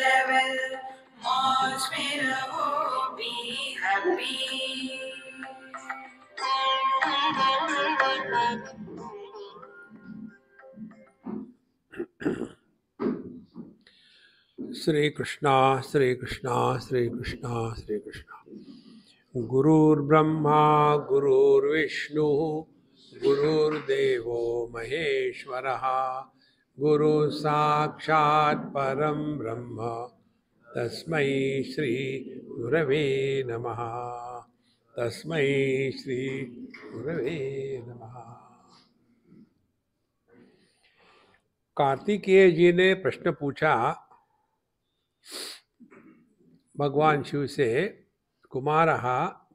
level. मौज में रहो बी हैप्पी श्री कृष्णा श्री कृष्णा श्री कृष्णा श्री कृष्णा गुरुर्ब्रह्मा गुरुर्विष्णु गुरुर्देवो महेश्वरः गुरु साक्षात् परम ब्रह्म तस्मै श्री गुरवे नमः तस्मै श्री गुरवे नमः कार्तिकेय जी ने प्रश्न पूछा भगवान शिव से कुमार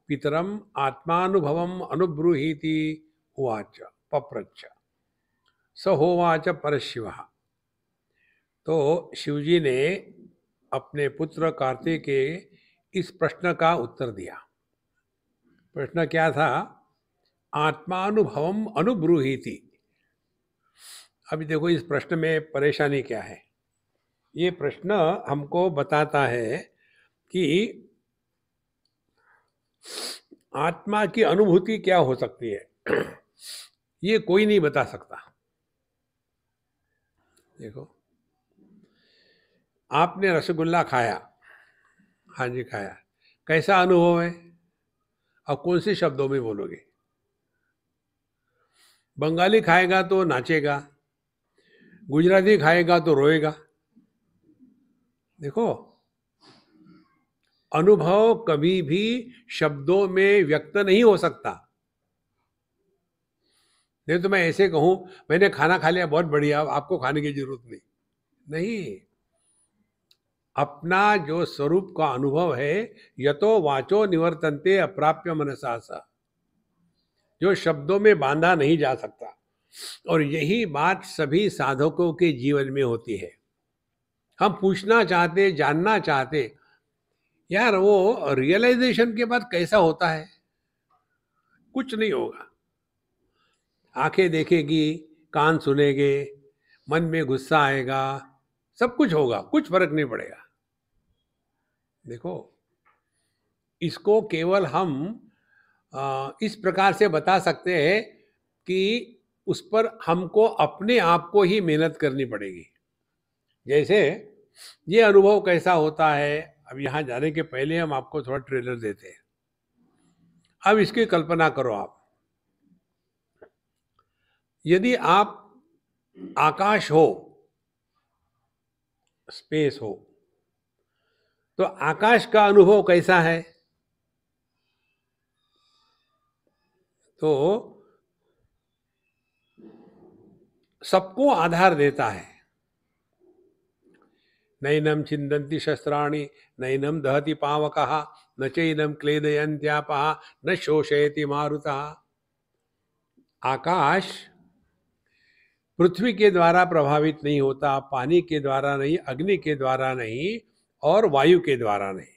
पितरम आत्मानुभव अनुब्रूहीति उवाच पप्रच्छ स होवाच परशिव तो शिवजी ने अपने पुत्र कार्तिक के इस प्रश्न का उत्तर दिया प्रश्न क्या था आत्मानुभव अनुब्रूही थी अभी देखो इस प्रश्न में परेशानी क्या है ये प्रश्न हमको बताता है कि आत्मा की अनुभूति क्या हो सकती है ये कोई नहीं बता सकता देखो आपने रसगुल्ला खाया हाँ जी खाया कैसा अनुभव है और कौन से शब्दों में बोलोगे बंगाली खाएगा तो नाचेगा गुजराती खाएगा तो रोएगा देखो अनुभव कभी भी शब्दों में व्यक्त नहीं हो सकता नहीं तो मैं ऐसे कहूँ मैंने खाना खा लिया बहुत बढ़िया आपको खाने की जरूरत नहीं नहीं अपना जो स्वरूप का अनुभव है यतो वाचो निवर्तनते अप्राप्य मनसासा जो शब्दों में बांधा नहीं जा सकता और यही बात सभी साधकों के जीवन में होती है हम पूछना चाहते जानना चाहते यार वो रियलाइजेशन के बाद कैसा होता है कुछ नहीं होगा आंखें देखेगी कान सुनेंगे मन में गुस्सा आएगा सब कुछ होगा कुछ फर्क नहीं पड़ेगा देखो इसको केवल हम आ, इस प्रकार से बता सकते हैं कि उस पर हमको अपने आप को ही मेहनत करनी पड़ेगी जैसे ये अनुभव कैसा होता है अब यहाँ जाने के पहले हम आपको थोड़ा ट्रेलर देते हैं अब इसकी कल्पना करो आप यदि आप आकाश हो स्पेस हो तो आकाश का अनुभव कैसा है तो सबको आधार देता है नैनम छिंदी शस्त्राणी नैनम दहति पावक न चैनम क्लेदयंत्यापहा न शोषयती मारुता आकाश पृथ्वी के द्वारा प्रभावित नहीं होता पानी के द्वारा नहीं अग्नि के द्वारा नहीं और वायु के द्वारा नहीं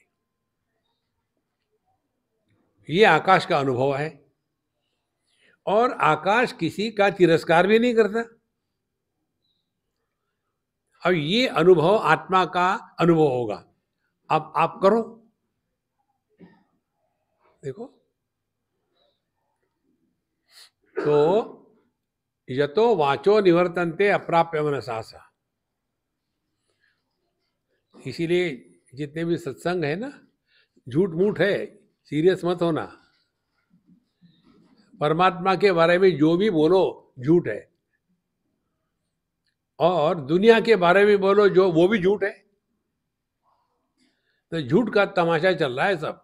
ये आकाश का अनुभव है और आकाश किसी का तिरस्कार भी नहीं करता अब ये अनुभव आत्मा का अनुभव होगा अब आप करो देखो तो यतो वाचो निवर्तनते अप्राप्य मन सा इसीलिए जितने भी सत्संग है ना झूठ मूठ है सीरियस मत होना परमात्मा के बारे में जो भी बोलो झूठ है और दुनिया के बारे में बोलो जो वो भी झूठ है तो झूठ का तमाशा चल रहा है सब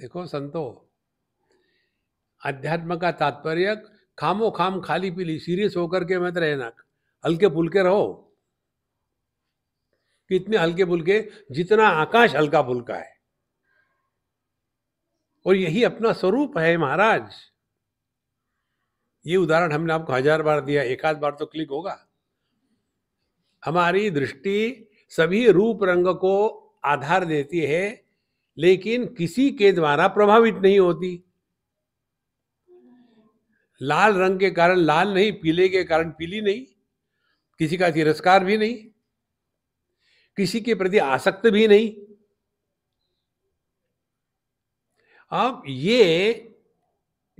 देखो संतो अध्यात्म का तात्पर्य खामो खाम खाली पीली सीरियस होकर के मत रहना हल्के फुलके रहो कितने हल्के फुलके जितना आकाश हल्का फुल्का है और यही अपना स्वरूप है महाराज ये उदाहरण हमने आपको हजार बार दिया एक आध बार तो क्लिक होगा हमारी दृष्टि सभी रूप रंग को आधार देती है लेकिन किसी के द्वारा प्रभावित नहीं होती लाल रंग के कारण लाल नहीं पीले के कारण पीली नहीं किसी का तिरस्कार भी नहीं किसी के प्रति आसक्त भी नहीं अब ये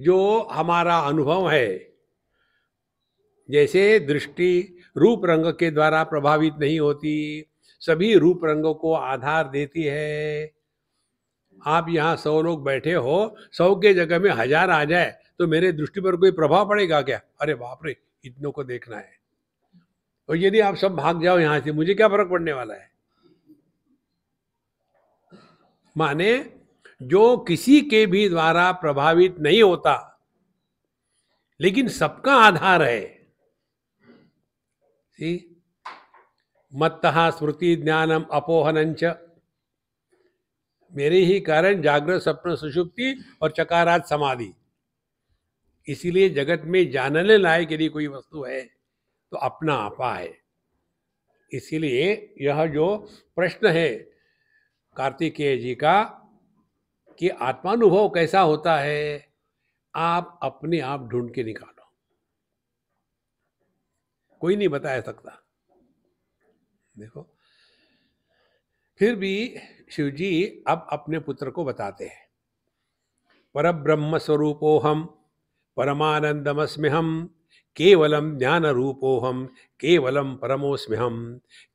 जो हमारा अनुभव है जैसे दृष्टि रूप रंग के द्वारा प्रभावित नहीं होती सभी रूप रंगों को आधार देती है आप यहाँ सौ लोग बैठे हो सौ के जगह में हजार आ जाए तो मेरे दृष्टि पर कोई प्रभाव पड़ेगा क्या अरे बाप रे इतनों को देखना है और यदि आप सब भाग जाओ यहां से मुझे क्या फर्क पड़ने वाला है माने जो किसी के भी द्वारा प्रभावित नहीं होता लेकिन सबका आधार है सी मत्त स्मृति ज्ञानम अपोहनंच मेरे ही कारण जागृत स्वप्न सुषुप्ति और चकारात समाधि इसीलिए जगत में जानने लायक यदि कोई वस्तु है तो अपना आपा है इसीलिए यह जो प्रश्न है कार्तिकेय जी का कि आत्मानुभव कैसा होता है आप अपने आप ढूंढ के निकालो कोई नहीं बता सकता देखो फिर भी शिवजी अब अपने पुत्र को बताते हैं पर ब्रह्म स्वरूपो हम परमानंदमस्म्यहम केवलम ज्ञान रूपोहम केवलम परमोस्म्यहम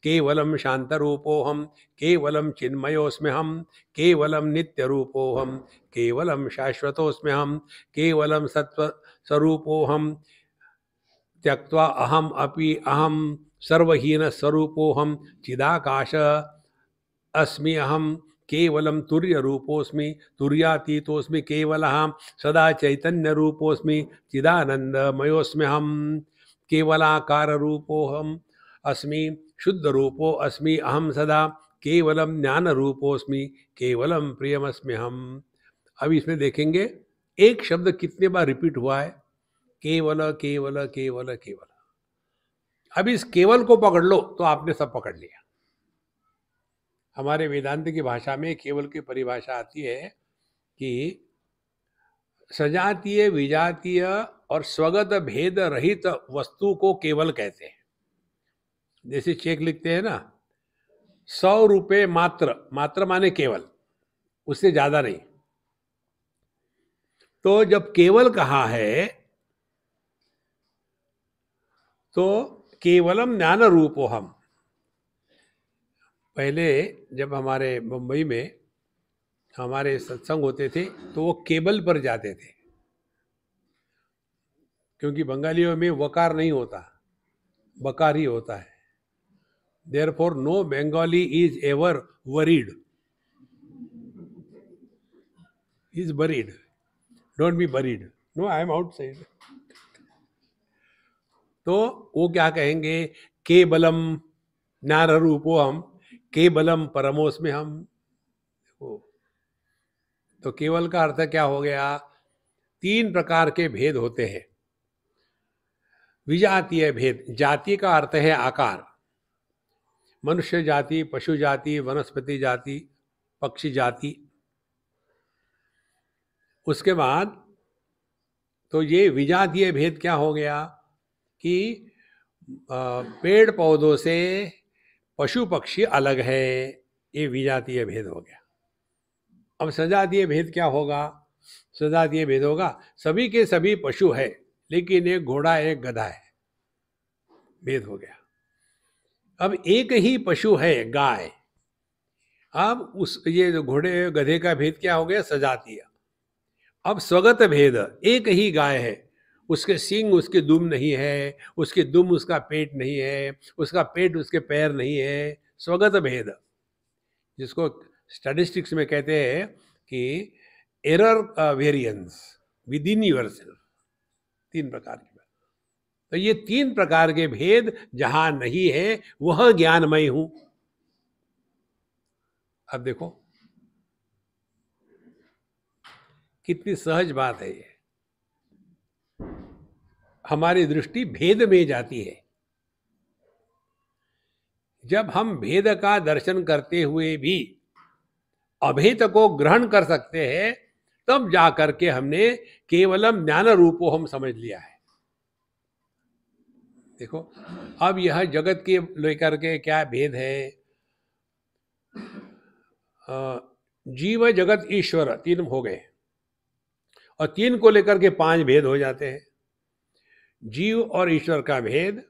केवलम शांत रूपोहम केवलम चिन्मयोस्म्यहम केवलम नित्य रूपोहम केवलम शाश्वतोस्म्यहम केवलम सत्व स्वरूपोहम त्यक्त्वा अहम अपि अहम सर्वहीन स्वरूपोहम चिदाकाश अस्मि अहम केवलम तुर्य रूपोस्मि तुर्यातीतोस्मि केवल हम सदा चैतन्य रूपोस्मि चिदानंद मयोस्मि हम केवलाकार रूपोहम अस्मि शुद्ध रूपो अस्मि अहम सदा केवलम ज्ञान रूपोस्मि केवलम प्रियमस्मि हम अब इसमें देखेंगे एक शब्द कितने बार रिपीट हुआ है केवल केवल केवल केवल अब इस केवल को पकड़ लो तो आपने सब पकड़ लिया हमारे वेदांत की भाषा में केवल की परिभाषा आती है कि सजातीय विजातीय और स्वगत भेद रहित वस्तु को केवल कहते हैं जैसे चेक लिखते हैं ना सौ रुपये मात्र मात्र माने केवल उससे ज्यादा नहीं तो जब केवल कहा है तो केवलम ज्ञान रूप हम पहले जब हमारे मुंबई में हमारे सत्संग होते थे तो वो केबल पर जाते थे क्योंकि बंगालियों में वकार नहीं होता बकार ही होता है there for no Bengali is ever worried is buried don't be buried no I am outside तो वो क्या कहेंगे केबलम नार हम केवलम बलम परमोस में हम देखो तो केवल का अर्थ क्या हो गया तीन प्रकार के भेद होते हैं विजातीय भेद जाति का अर्थ है आकार मनुष्य जाति पशु जाति वनस्पति जाति पक्षी जाति उसके बाद तो ये विजातीय भेद क्या हो गया कि पेड़ पौधों से पशु पक्षी अलग है ये विजातीय भेद हो गया अब सजातीय भेद क्या होगा सजातीय भेद होगा सभी के सभी पशु है लेकिन एक घोड़ा एक गधा है भेद हो गया अब एक ही पशु है गाय अब उस ये घोड़े गधे का भेद क्या हो गया सजातीय अब स्वगत भेद एक ही गाय है उसके सींग उसके दुम नहीं है उसके दुम उसका पेट नहीं है उसका पेट उसके पैर नहीं है स्वगत भेद जिसको स्टैटिस्टिक्स में कहते हैं कि error variance within yourself तीन प्रकार की बात तो ये तीन प्रकार के भेद जहां नहीं है वह ज्ञानमय हूं अब देखो कितनी सहज बात है ये हमारी दृष्टि भेद में जाती है जब हम भेद का दर्शन करते हुए भी अभेद को ग्रहण कर सकते हैं तब जाकर के हमने केवलम ज्ञान रूपो हम समझ लिया है देखो अब यह जगत के लेकर के क्या भेद है जीव जगत ईश्वर तीन हो गए और तीन को लेकर के पांच भेद हो जाते हैं जीव और ईश्वर का भेद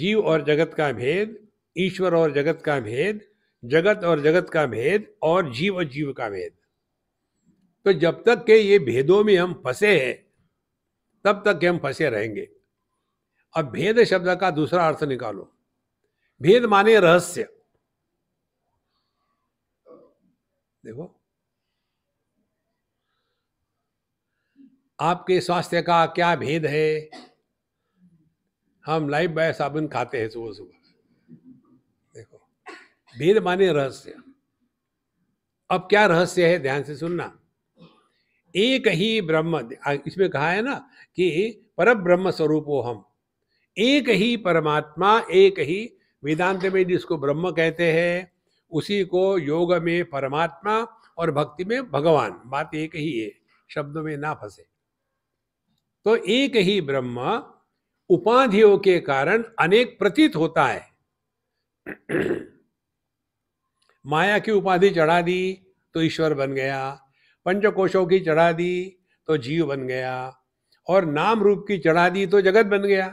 जीव और जगत का भेद ईश्वर और जगत का भेद जगत और जगत का भेद और जीव और जीव का भेद तो जब तक के ये भेदों में हम फंसे हैं तब तक के हम फंसे रहेंगे अब भेद शब्द का दूसरा अर्थ निकालो भेद माने रहस्य देखो आपके स्वास्थ्य का क्या भेद है हम लाइफ बाय साबुन खाते हैं सुबह सुबह देखो भेद माने रहस्य अब क्या रहस्य है ध्यान से सुनना एक ही ब्रह्म इसमें कहा है ना कि पर ब्रह्म स्वरूप हो हम एक ही परमात्मा एक ही वेदांत में जिसको ब्रह्म कहते हैं उसी को योग में परमात्मा और भक्ति में भगवान बात एक ही है शब्दों में ना फंसे तो एक ही ब्रह्म उपाधियों के कारण अनेक प्रतीत होता है माया की उपाधि चढ़ा दी तो ईश्वर बन गया पंचकोशों की चढ़ा दी तो जीव बन गया और नाम रूप की चढ़ा दी तो जगत बन गया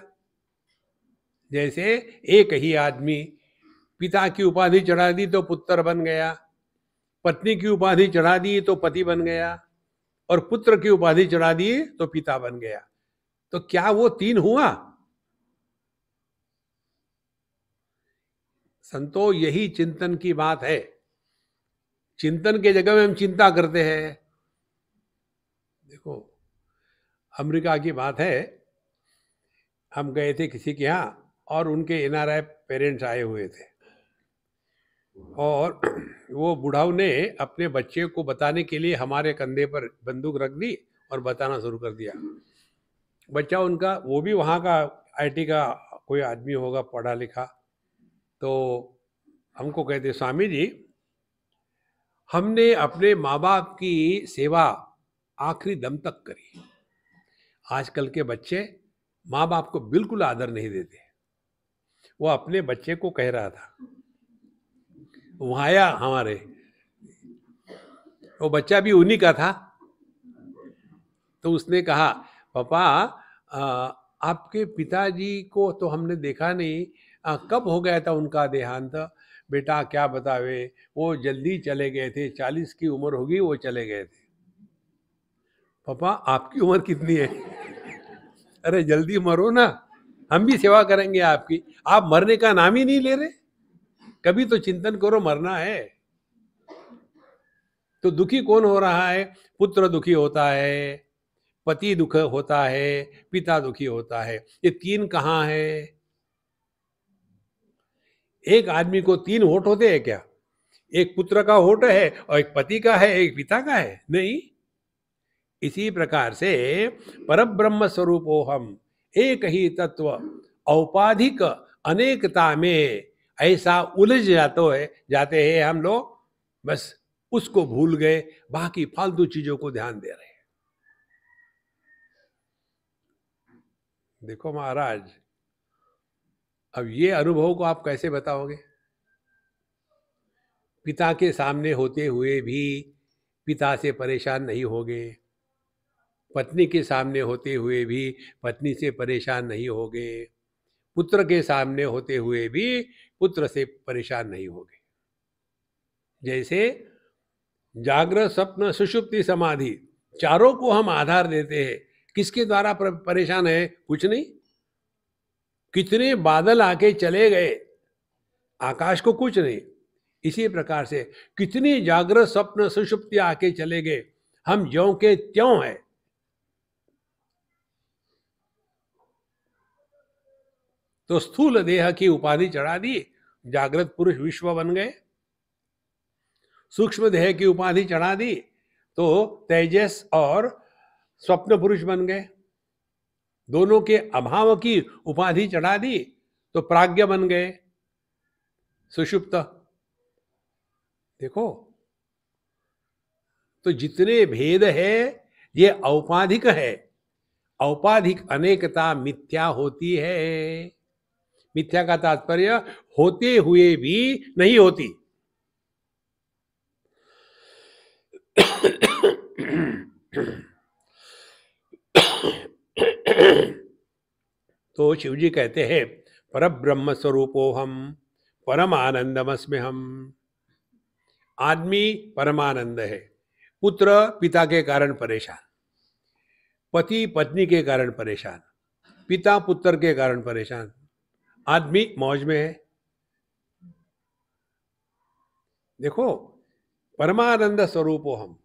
जैसे एक ही आदमी पिता की उपाधि चढ़ा दी तो पुत्र बन गया पत्नी की उपाधि चढ़ा दी तो पति बन गया और पुत्र की उपाधि चढ़ा दी तो पिता बन गया तो क्या वो तीन हुआ संतो यही चिंतन की बात है चिंतन के जगह में हम चिंता करते हैं देखो अमेरिका की बात है हम गए थे किसी के यहाँ और उनके एनआरआई पेरेंट्स आए हुए थे और वो बुढ़ाऊ ने अपने बच्चे को बताने के लिए हमारे कंधे पर बंदूक रख दी और बताना शुरू कर दिया बच्चा उनका वो भी वहाँ का आईटी का कोई आदमी होगा पढ़ा लिखा तो हमको कहते स्वामी जी हमने अपने माँ बाप की सेवा आखिरी दम तक करी आजकल के बच्चे माँ बाप को बिल्कुल आदर नहीं देते वो अपने बच्चे को कह रहा था वहाँ आया हमारे वो बच्चा भी उन्हीं का था तो उसने कहा पापा आपके पिताजी को तो हमने देखा नहीं आ, कब हो गया था उनका देहांत बेटा क्या बतावे वो जल्दी चले गए थे चालीस की उम्र होगी वो चले गए थे पापा आपकी उम्र कितनी है अरे जल्दी मरो ना हम भी सेवा करेंगे आपकी आप मरने का नाम ही नहीं ले रहे कभी तो चिंतन करो मरना है तो दुखी कौन हो रहा है पुत्र दुखी होता है पति दुख होता है पिता दुखी होता है ये तीन कहाँ है एक आदमी को तीन होठ होते हैं क्या एक पुत्र का होट है और एक पति का है एक पिता का है नहीं इसी प्रकार से पर ब्रह्म स्वरूपो हम एक ही तत्व औपाधिक अनेकता में ऐसा उलझ जाते है जाते हैं हम लोग बस उसको भूल गए बाकी फालतू चीजों को ध्यान दे रहे देखो महाराज अब ये अनुभव को आप कैसे बताओगे पिता के सामने होते हुए भी पिता से परेशान नहीं होगे पत्नी के सामने होते हुए भी पत्नी से परेशान नहीं होगे पुत्र के सामने होते हुए भी पुत्र से परेशान नहीं होगे जैसे जागृत स्वप्न सुषुप्ति समाधि चारों को हम आधार देते हैं किसके द्वारा परेशान है कुछ नहीं कितने बादल आके चले गए आकाश को कुछ नहीं इसी प्रकार से कितनी जागृत स्वप्न सुषुप्ति आके चले गए हम ज्यो के त्यों है तो स्थूल देह की उपाधि चढ़ा दी जागृत पुरुष विश्व बन गए सूक्ष्म देह की उपाधि चढ़ा दी तो तेजस और स्वप्न पुरुष बन गए दोनों के अभाव की उपाधि चढ़ा दी तो प्राज्ञ बन गए सुषुप्त देखो तो जितने भेद है ये औपाधिक है औपाधिक अनेकता मिथ्या होती है मिथ्या का तात्पर्य होते हुए भी नहीं होती तो शिव जी कहते हैं पर ब्रह्म स्वरूपो हम परम आनंदमस्म हम आदमी परमानंद है पुत्र पिता के कारण परेशान पति पत्नी के कारण परेशान पिता पुत्र के कारण परेशान आदमी मौज में है देखो परमानंद स्वरूप हो हम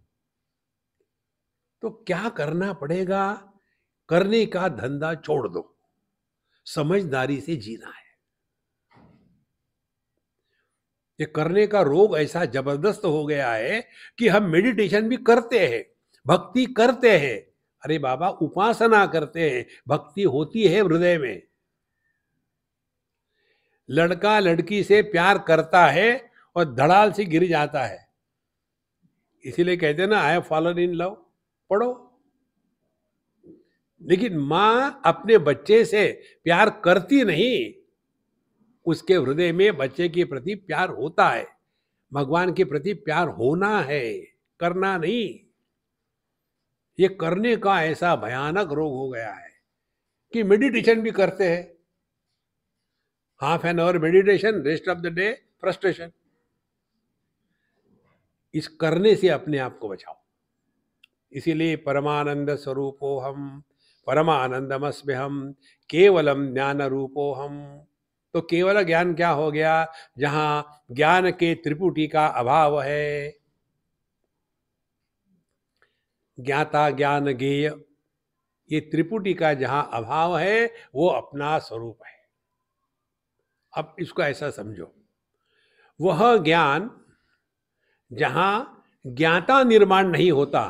तो क्या करना पड़ेगा करने का धंधा छोड़ दो समझदारी से जीना है ये करने का रोग ऐसा जबरदस्त हो गया है कि हम मेडिटेशन भी करते हैं भक्ति करते हैं अरे बाबा उपासना करते हैं भक्ति होती है हृदय में लड़का लड़की से प्यार करता है और धड़ाल से गिर जाता है इसीलिए कहते हैं ना I have fallen in love पढ़ो लेकिन माँ अपने बच्चे से प्यार करती नहीं उसके हृदय में बच्चे के प्रति प्यार होता है भगवान के प्रति प्यार होना है करना नहीं ये करने का ऐसा भयानक रोग हो गया है कि मेडिटेशन भी करते हैं half an hour meditation rest of the day frustration इस करने से अपने आप को बचाओ इसीलिए परमानंद स्वरूपो हम परमानंदमस्म हम केवलम ज्ञान रूपो हम तो केवल ज्ञान क्या हो गया जहां ज्ञान के त्रिपुटी का अभाव है ज्ञाता ज्ञान गेय ये त्रिपुटी का जहां अभाव है वो अपना स्वरूप है अब इसको ऐसा समझो वह ज्ञान जहां ज्ञाता निर्माण नहीं होता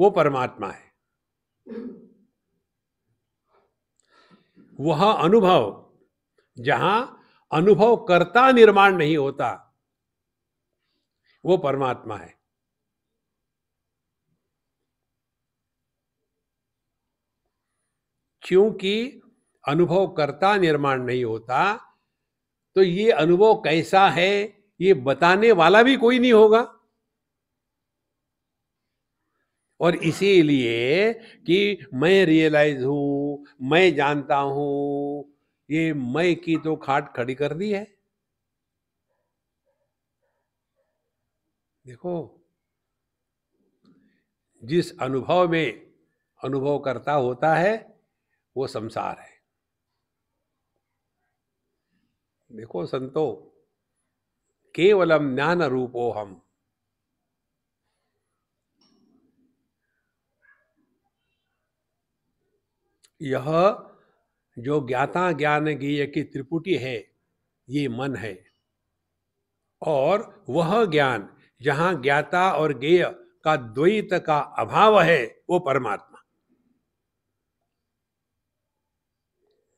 वो परमात्मा है वह अनुभव जहां अनुभव करता निर्माण नहीं होता वो परमात्मा है क्योंकि अनुभव करता निर्माण नहीं होता तो ये अनुभव कैसा है ये बताने वाला भी कोई नहीं होगा और इसीलिए कि मैं रियलाइज हूं मैं जानता हूं ये मैं की तो खाट खड़ी कर दी है देखो जिस अनुभव में अनुभव करता होता है वो संसार है देखो संतो केवलम ज्ञान रूपो हम यह जो ज्ञाता ज्ञान गेय की त्रिपुटी है ये मन है और वह ज्ञान जहाँ ज्ञाता और गेय का द्वैत का अभाव है वो परमात्मा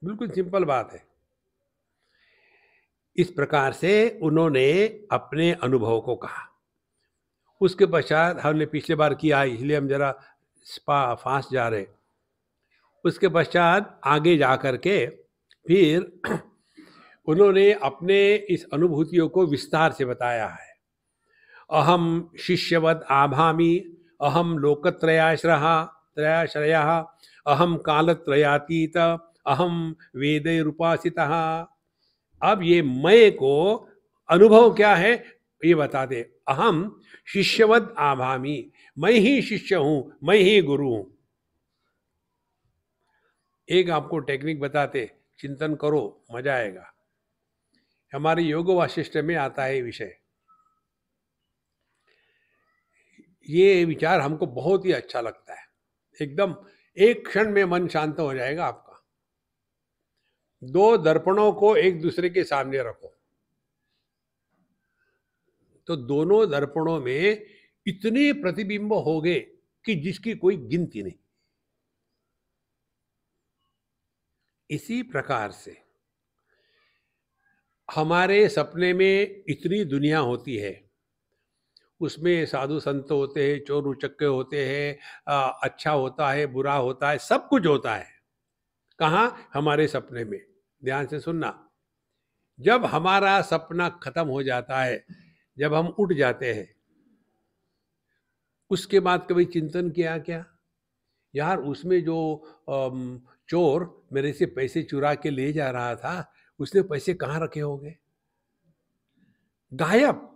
बिल्कुल सिंपल बात है इस प्रकार से उन्होंने अपने अनुभव को कहा उसके पश्चात हमने पिछले बार किया इसलिए हम जरा फा फास्ट जा रहे उसके पश्चात आगे जा कर के फिर उन्होंने अपने इस अनुभूतियों को विस्तार से बताया है अहम शिष्यवत आभामी अहम लोकत्रयाश्रह त्रयाश्रय अहम कालत्रयातीत अहम वेद वेदरूपासित अब ये मय को अनुभव क्या है ये बता दे अहम शिष्यवद आभामी मैं ही शिष्य हूँ मैं ही गुरु हूँ एक आपको टेक्निक बताते चिंतन करो मजा आएगा हमारे योग वाशिष्ठ में आता है विषय ये विचार हमको बहुत ही अच्छा लगता है एकदम एक क्षण में मन शांत हो जाएगा आपका दो दर्पणों को एक दूसरे के सामने रखो तो दोनों दर्पणों में इतने प्रतिबिंब हो गए कि जिसकी कोई गिनती नहीं इसी प्रकार से हमारे सपने में इतनी दुनिया होती है उसमें साधु संत होते हैं चोर उचक्के होते हैं अच्छा होता है बुरा होता है सब कुछ होता है कहाँ हमारे सपने में ध्यान से सुनना जब हमारा सपना खत्म हो जाता है जब हम उठ जाते हैं उसके बाद कभी चिंतन किया क्या यार उसमें जो चोर मेरे से पैसे चुरा के ले जा रहा था उसने पैसे कहाँ रखे होंगे गायब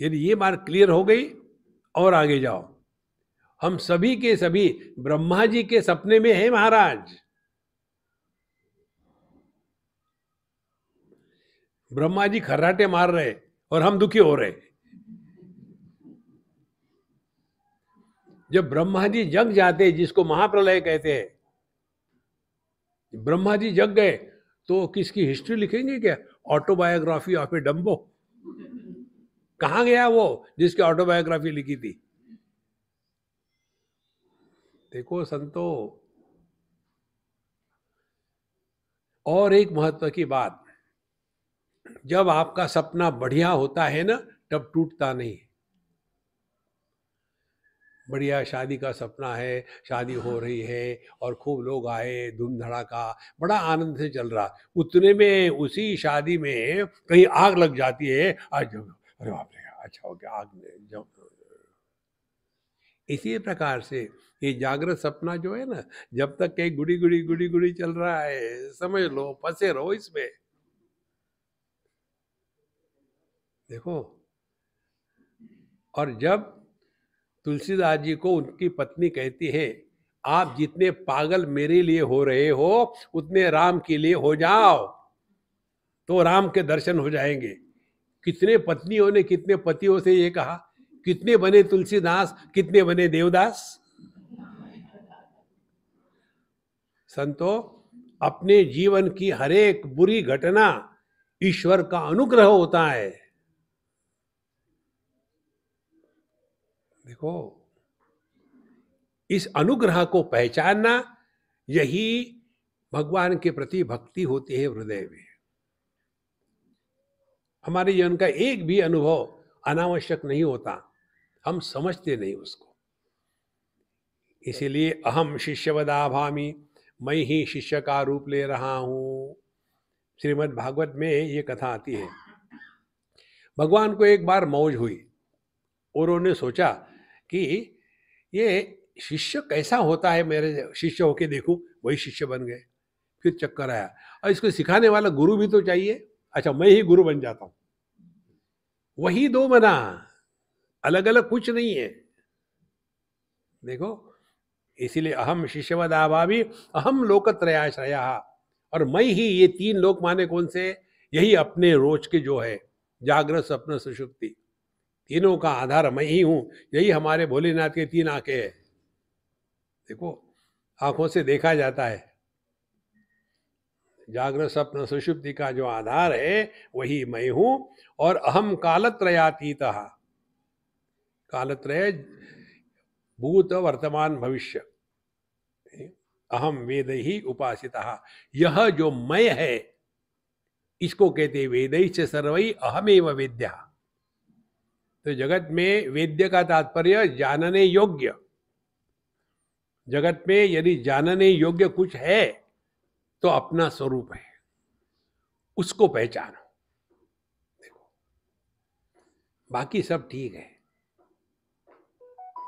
यदि ये बात क्लियर हो गई और आगे जाओ हम सभी के सभी ब्रह्मा जी के सपने में है महाराज ब्रह्मा जी खर्राटे मार रहे और हम दुखी हो रहे जब ब्रह्मा जी जग जाते जिसको महाप्रलय कहते हैं ब्रह्मा जी जग गए तो किसकी हिस्ट्री लिखेंगे क्या ऑटोबायोग्राफी ऑफ ए डम्बो कहा गया वो जिसकी ऑटोबायोग्राफी लिखी थी देखो संतो और एक महत्व की बात जब आपका सपना बढ़िया होता है ना तब टूटता नहीं बढ़िया शादी का सपना है शादी हो हाँ। रही है और खूब लोग आए धूम धड़ाका बड़ा आनंद से चल रहा उतने में उसी शादी में कहीं आग लग जाती है आज अरे बाप रे अच्छा हो गया आग में जब इसी प्रकार से ये जागृत सपना जो है ना जब तक कहीं गुड़ी गुड़ी गुड़ी गुड़ी चल रहा है समझ लो फंसे रहो इसमें देखो और जब तुलसीदास जी को उनकी पत्नी कहती है आप जितने पागल मेरे लिए हो रहे हो उतने राम के लिए हो जाओ तो राम के दर्शन हो जाएंगे कितने पत्नियों ने कितने पतियों से ये कहा कितने बने तुलसीदास कितने बने देवदास संतो अपने जीवन की हरेक बुरी घटना ईश्वर का अनुग्रह होता है देखो इस अनुग्रह को पहचानना यही भगवान के प्रति भक्ति होती है हृदय में हमारे जीवन का एक भी अनुभव अनावश्यक नहीं होता हम समझते नहीं उसको इसीलिए अहम शिष्यवदा भामी मैं ही शिष्य का रूप ले रहा हूं श्रीमद् भागवत में ये कथा आती है भगवान को एक बार मौज हुई और उन्होंने सोचा कि ये शिष्य कैसा होता है मेरे शिष्य होके देखूँ वही शिष्य बन गए फिर चक्कर आया और इसको सिखाने वाला गुरु भी तो चाहिए अच्छा मैं ही गुरु बन जाता हूँ वही दो मना अलग अलग कुछ नहीं है देखो इसीलिए अहम शिष्यवद आभावी अहम लोकत्रयाश्रया और मैं ही ये तीन लोक माने कौन से यही अपने रोज के जो है जागृत स्वप्न सुषुप्ति तीनों का आधार मैं ही हूँ यही हमारे भोलेनाथ के तीन आंखें हैं देखो आंखों से देखा जाता है जागरण सप्न सुषुप्ति का जो आधार है वही मैं हूं और अहम कालत्रयातीत कालत्रय भूत वर्तमान भविष्य अहम वेद ही उपासित यह जो मैं है इसको कहते वेद से सर्वई अहमेव वेद्या तो जगत में वेद्य का तात्पर्य जानने योग्य जगत में यदि जानने योग्य कुछ है तो अपना स्वरूप है उसको पहचानो देखो बाकी सब ठीक है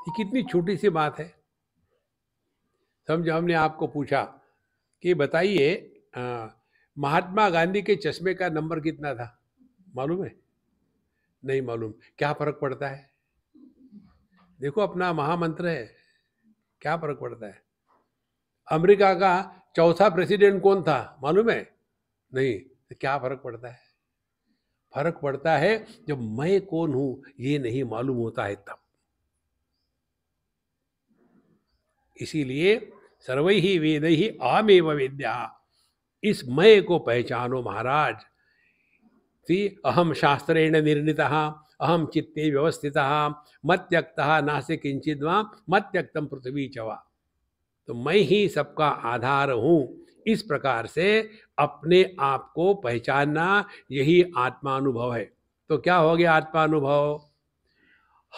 ये कितनी छोटी सी बात है समझो हमने आपको पूछा कि बताइए महात्मा गांधी के चश्मे का नंबर कितना था मालूम है नहीं मालूम क्या फर्क पड़ता है देखो अपना महामंत्र है क्या फर्क पड़ता है अमेरिका का चौथा प्रेसिडेंट कौन था मालूम है नहीं तो क्या फर्क पड़ता है फर्क पड़ता है जब मैं कौन हूं ये नहीं मालूम होता है तब इसीलिए सर्व ही वेद ही आमेव विद्या इस मय को पहचानो महाराज सी अहम शास्त्रेण निर्णी अहम चित्ते त्यक्त ना नासे किंचित वा त्यक्तम पृथ्वी चवा तो मैं ही सबका आधार हूँ इस प्रकार से अपने आप को पहचानना यही आत्मानुभव है तो क्या हो गया आत्मानुभव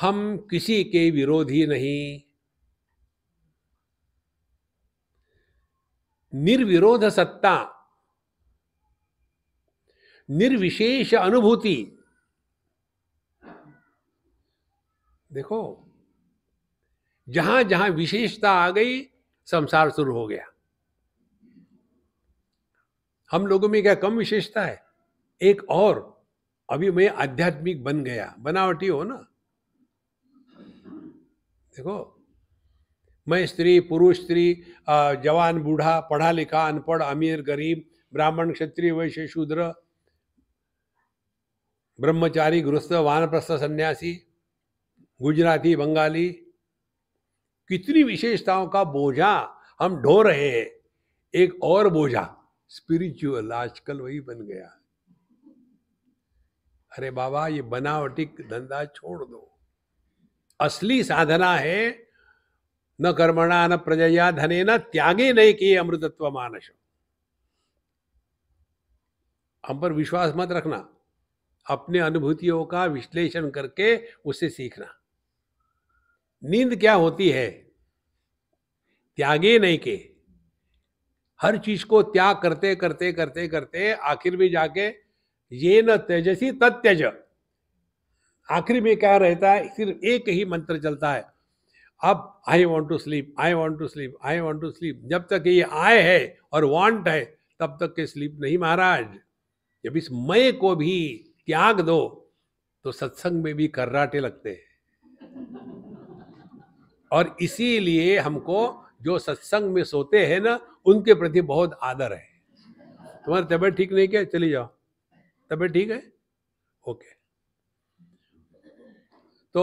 हम किसी के विरोधी नहीं निर्विरोध सत्ता निर्विशेष अनुभूति देखो जहां जहां विशेषता आ गई संसार शुरू हो गया हम लोगों में क्या कम विशेषता है एक और अभी मैं आध्यात्मिक बन गया बनावटी हो ना देखो मैं स्त्री पुरुष स्त्री जवान बूढ़ा पढ़ा लिखा अनपढ़ अमीर गरीब ब्राह्मण क्षत्रिय वैश्य शूद्र ब्रह्मचारी गृहस्थ वानप्रस्थ सन्यासी गुजराती बंगाली कितनी विशेषताओं का बोझा हम ढो रहे हैं एक और बोझा स्पिरिचुअल आजकल वही बन गया अरे बाबा ये बनावटी धंधा छोड़ दो असली साधना है न कर्मणा न प्रजया धने न त्यागे नहीं किए अमृतत्व मानस हम पर विश्वास मत रखना अपने अनुभूतियों का विश्लेषण करके उसे सीखना नींद क्या होती है त्यागे नहीं के हर चीज को त्याग करते करते करते करते आखिर में जाके ये न तेजसी तत्ज आखिर में क्या रहता है सिर्फ एक ही मंत्र चलता है अब I want to sleep I want to sleep I want to sleep जब तक ये आय है और वॉन्ट है तब तक के स्लीप नहीं महाराज जब इस मय को भी त्याग दो तो सत्संग में भी कर्राटे लगते हैं और इसीलिए हमको जो सत्संग में सोते हैं ना उनके प्रति बहुत आदर है तुम्हारी तबीयत ठीक नहीं क्या चली जाओ तबीयत ठीक है ओके तो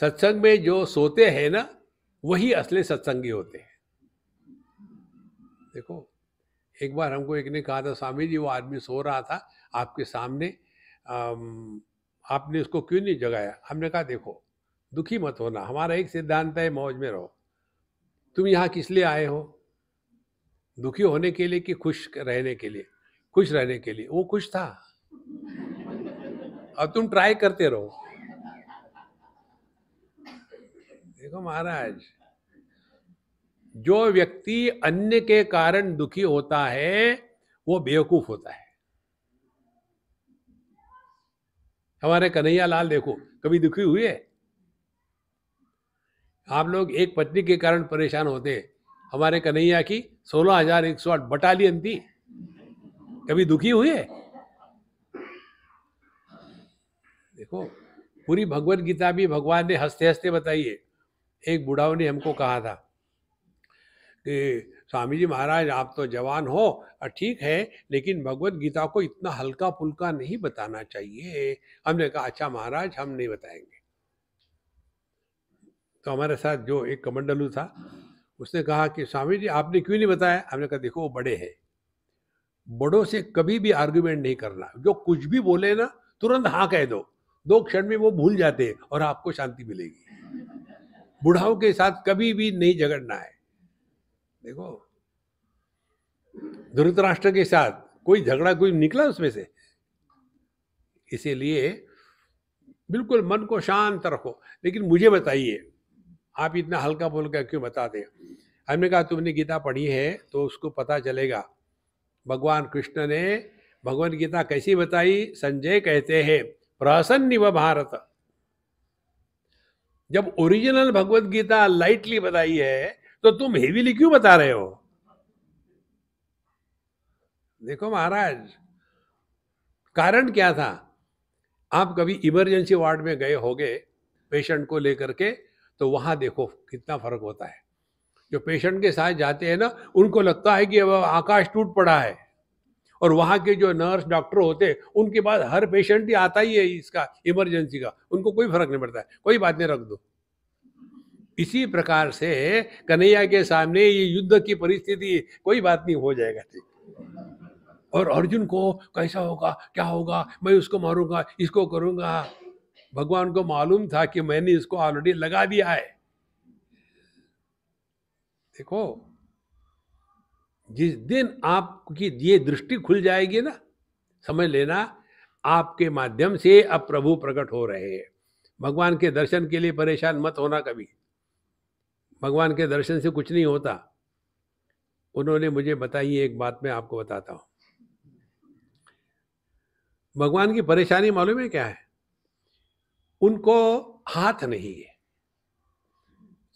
सत्संग में जो सोते हैं ना वही असली सत्संगी होते हैं देखो एक बार हमको एक ने कहा था स्वामी जी वो आदमी सो रहा था आपके सामने आपने उसको क्यों नहीं जगाया हमने कहा देखो दुखी मत होना हमारा एक सिद्धांत है मौज में रहो तुम यहाँ किस लिए आए हो दुखी होने के लिए कि खुश रहने के लिए खुश रहने के लिए वो खुश था और तुम ट्राई करते रहो देखो महाराज जो व्यक्ति अन्य के कारण दुखी होता है वो बेवकूफ होता है हमारे कन्हैया लाल देखो कभी दुखी हुए आप लोग एक पत्नी के कारण परेशान होते हमारे कन्हैया की सोलह हजार एक सौ आठ बटालियन थी कभी दुखी हुए देखो पूरी भगवत गीता भी भगवान ने हंसते हंसते बताइए एक बुढ़ाओ ने हमको कहा था स्वामी जी महाराज आप तो जवान हो ठीक है लेकिन भगवत गीता को इतना हल्का फुल्का नहीं बताना चाहिए हमने कहा अच्छा महाराज हम नहीं बताएंगे तो हमारे साथ जो एक कमंडलू था उसने कहा कि स्वामी जी आपने क्यों नहीं बताया हमने कहा देखो वो बड़े हैं बड़ों से कभी भी आर्ग्यूमेंट नहीं करना जो कुछ भी बोले ना तुरंत हाँ कह दो दो क्षण में वो भूल जाते हैं और आपको शांति मिलेगी बुढ़ाओं के साथ कभी भी नहीं झगड़ना है देखो धृतराष्ट्र के साथ कोई झगड़ा कोई निकला उसमें से इसीलिए बिल्कुल मन को शांत रखो लेकिन मुझे बताइए आप इतना हल्का फुल्का क्यों दें हमने कहा तुमने गीता पढ़ी है तो उसको पता चलेगा भगवान कृष्ण ने भगवान गीता कैसी बताई संजय कहते हैं प्रसन्न व भारत जब ओरिजिनल भगवत गीता लाइटली बताई है तो तुम हेवीली क्यों बता रहे हो देखो महाराज कारण क्या था आप कभी इमरजेंसी वार्ड में गए होगे पेशेंट को लेकर के तो वहां देखो कितना फर्क होता है जो पेशेंट के साथ जाते हैं ना उनको लगता है कि अब आकाश टूट पड़ा है और वहां के जो नर्स डॉक्टर होते हैं उनके पास हर पेशेंट ही आता ही है इसका इमरजेंसी का उनको कोई फर्क नहीं पड़ता है कोई बात नहीं रख दो इसी प्रकार से कन्हैया के सामने ये युद्ध की परिस्थिति कोई बात नहीं हो जाएगा ठीक और अर्जुन को कैसा होगा क्या होगा मैं उसको मारूंगा इसको करूंगा भगवान को मालूम था कि मैंने इसको ऑलरेडी लगा दिया है देखो जिस दिन आपकी ये दृष्टि खुल जाएगी ना समझ लेना आपके माध्यम से अब प्रभु प्रकट हो रहे हैं भगवान के दर्शन के लिए परेशान मत होना कभी भगवान के दर्शन से कुछ नहीं होता उन्होंने मुझे बताई एक बात मैं आपको बताता हूँ भगवान की परेशानी मालूम है क्या है उनको हाथ नहीं है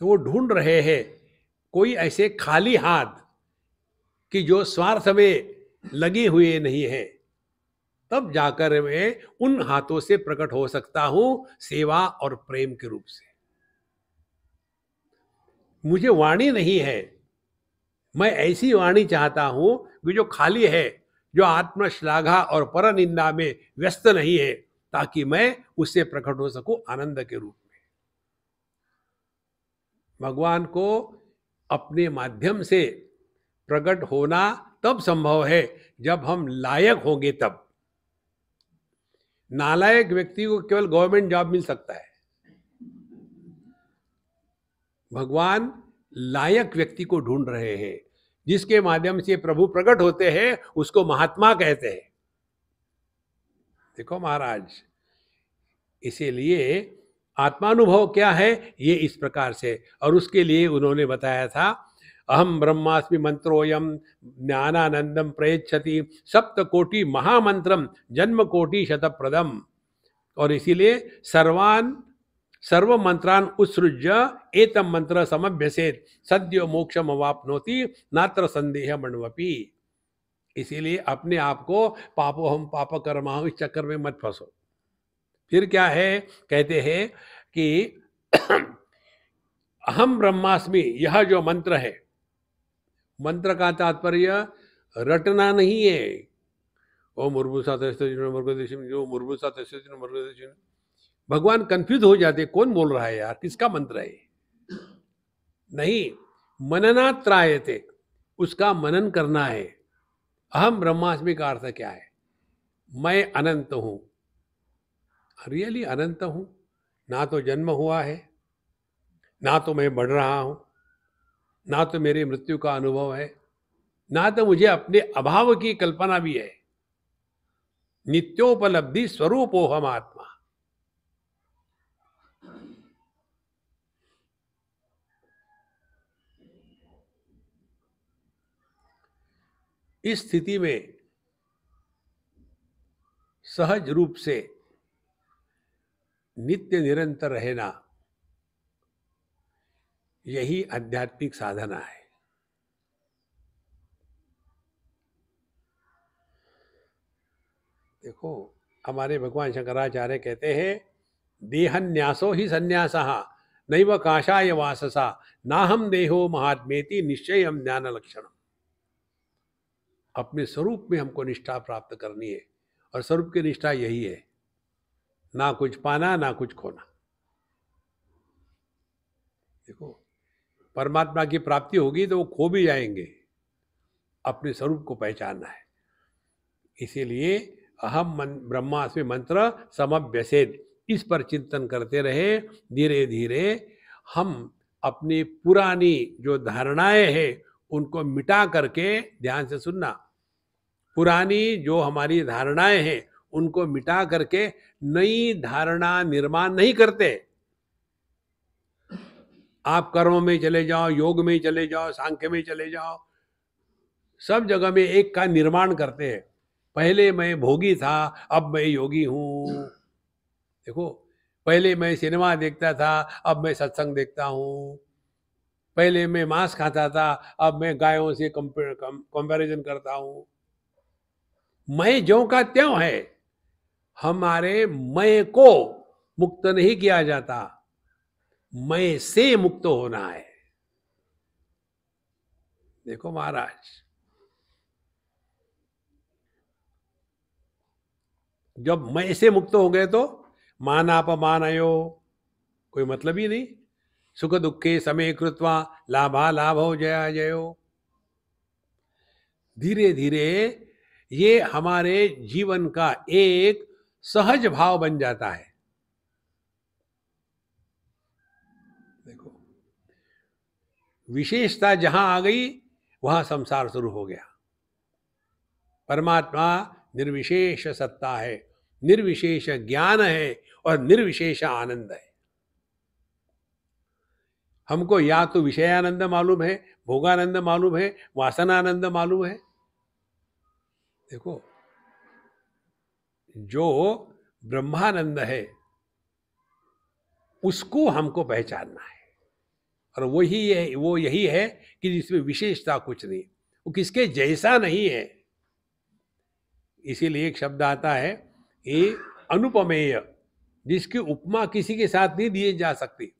तो वो ढूंढ रहे हैं कोई ऐसे खाली हाथ कि जो स्वार्थ में लगे हुए नहीं है तब जाकर मैं उन हाथों से प्रकट हो सकता हूं सेवा और प्रेम के रूप से मुझे वाणी नहीं है मैं ऐसी वाणी चाहता हूं कि जो खाली है जो आत्मश्लाघा और पर निंदा में व्यस्त नहीं है ताकि मैं उससे प्रकट हो सकूं आनंद के रूप में भगवान को अपने माध्यम से प्रकट होना तब संभव है जब हम लायक होंगे तब नालायक व्यक्ति को केवल गवर्नमेंट जॉब मिल सकता है भगवान लायक व्यक्ति को ढूंढ रहे हैं जिसके माध्यम से प्रभु प्रकट होते हैं उसको महात्मा कहते हैं देखो महाराज इसीलिए आत्मानुभव क्या है ये इस प्रकार से और उसके लिए उन्होंने बताया था अहम ब्रह्मास्मि मंत्रोयम ज्ञानानंदम प्रयच्छति सप्तकोटि महामंत्रम जन्म कोटि शतप्रदम और इसीलिए सर्वान सर्व मंत्रान उत्सृज्य एतम मंत्र समभ्यसेत सद्यो मोक्ष अवापनोति नात्र संदेह मणवपी इसीलिए अपने आप को पापो हम पाप कर्मा इस चक्कर में मत फंसो फिर क्या है कहते हैं कि अहम ब्रह्मास्मि यह जो मंत्र है मंत्र का तात्पर्य रटना नहीं है ओम मुर्भुसा तस्वीर मुर्गदेश ओम मुर्भुसा तस्वीर मुर्गदेश भगवान कंफ्यूज हो जाते कौन बोल रहा है यार किसका मंत्र है नहीं मननात्राय थे उसका मनन करना है अहम ब्रह्मास्मि का अर्थ क्या है मैं अनंत हूं रियली अनंत हूं ना तो जन्म हुआ है ना तो मैं बढ़ रहा हूं ना तो मेरी मृत्यु का अनुभव है ना तो मुझे अपने अभाव की कल्पना भी है नित्योपलब्धि स्वरूप हो हम आत्मा इस स्थिति में सहज रूप से नित्य निरंतर रहना यही आध्यात्मिक साधना है देखो हमारे भगवान शंकराचार्य कहते हैं देहन्यासो ही संन्यास नैव काशाय वाससा ना हम देहो महात्मेति निश्चय ज्ञान लक्षणम अपने स्वरूप में हमको निष्ठा प्राप्त करनी है और स्वरूप की निष्ठा यही है ना कुछ पाना ना कुछ खोना देखो परमात्मा की प्राप्ति होगी तो वो खो भी जाएंगे अपने स्वरूप को पहचानना है इसीलिए अहम मन ब्रह्मास्मि मंत्र समभ्यसेद इस पर चिंतन करते रहे धीरे धीरे हम अपनी पुरानी जो धारणाएं हैं उनको मिटा करके ध्यान से सुनना पुरानी जो हमारी धारणाएं हैं उनको मिटा करके नई धारणा निर्माण नहीं करते आप कर्म में चले जाओ योग में चले जाओ सांख्य में चले जाओ सब जगह में एक का निर्माण करते हैं पहले मैं भोगी था अब मैं योगी हूं देखो पहले मैं सिनेमा देखता था अब मैं सत्संग देखता हूं पहले मैं मांस खाता था अब मैं गायों से कंपैरिजन करता हूं मैं जो का त्यों है हमारे मैं को मुक्त नहीं किया जाता मैं से मुक्त होना है देखो महाराज जब मैं से मुक्त हो गए तो मान अपमान आयो कोई मतलब ही नहीं सुख दुखे समय कृत्वा लाभा हो जया जयो धीरे धीरे ये हमारे जीवन का एक सहज भाव बन जाता है देखो विशेषता जहां आ गई वहां संसार शुरू हो गया परमात्मा निर्विशेष सत्ता है निर्विशेष ज्ञान है और निर्विशेष आनंद है हमको या तो विषयानंद मालूम है भोगानंद मालूम है वासनानंद मालूम है देखो जो ब्रह्मानंद है उसको हमको पहचानना है और वही है वो यही है कि जिसमें विशेषता कुछ नहीं वो किसके जैसा नहीं है इसीलिए एक शब्द आता है ये अनुपमेय जिसकी उपमा किसी के साथ नहीं दिए जा सकती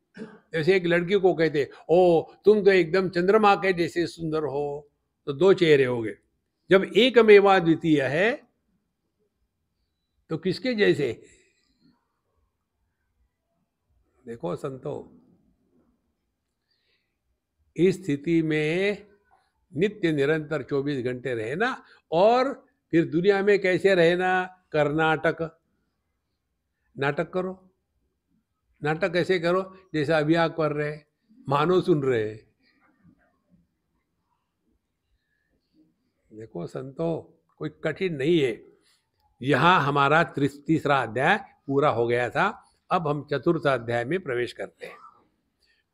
जैसे एक लड़की को कहते ओ तुम तो एकदम चंद्रमा के जैसे सुंदर हो तो दो चेहरे हो गए जब एक मेवा द्वितीय है तो किसके जैसे देखो संतो इस स्थिति में नित्य निरंतर 24 घंटे रहना और फिर दुनिया में कैसे रहना कर्नाटक नाटक करो नाटक ऐसे करो जैसे अभी आप कर रहे मानो सुन रहे देखो संतो कोई कठिन नहीं है यहाँ हमारा तीसरा अध्याय पूरा हो गया था अब हम चतुर्थ अध्याय में प्रवेश करते हैं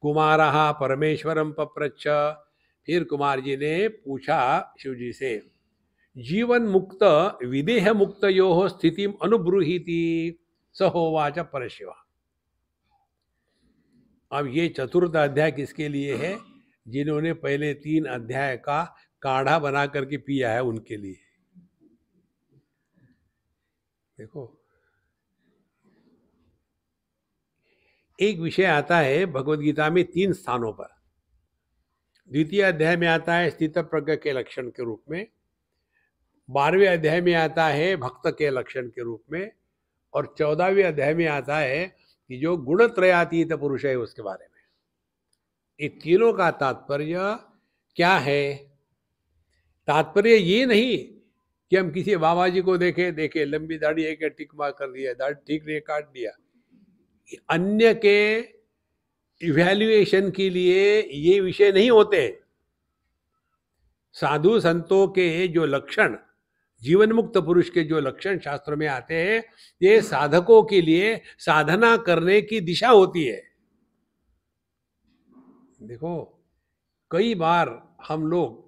कुमार परमेश्वरम पप्रच्छ फिर कुमार जी ने पूछा शिव जी से जीवन मुक्त विदेह मुक्त यो स्थिति अनुब्रूहित स परशिवा अब ये चतुर्थ अध्याय किसके लिए है जिन्होंने पहले तीन अध्याय का काढ़ा बना करके पिया है उनके लिए देखो एक विषय आता है भगवत गीता में तीन स्थानों पर द्वितीय अध्याय में आता है स्थित प्रज्ञ के लक्षण के रूप में बारहवें अध्याय में आता है भक्त के लक्षण के रूप में और चौदहवें अध्याय में आता है कि जो गुण त्रयातीत पुरुष है उसके बारे में इन तीनों का तात्पर्य क्या है तात्पर्य ये नहीं कि हम किसी बाबा जी को देखे देखे लंबी दाढ़ी है क्या टिक मार कर दिया दाढ़ी ठीक नहीं काट दिया अन्य के इवेल्युएशन के लिए ये विषय नहीं होते साधु संतों के जो लक्षण जीवन मुक्त पुरुष के जो लक्षण शास्त्र में आते हैं ये साधकों के लिए साधना करने की दिशा होती है देखो कई बार हम लोग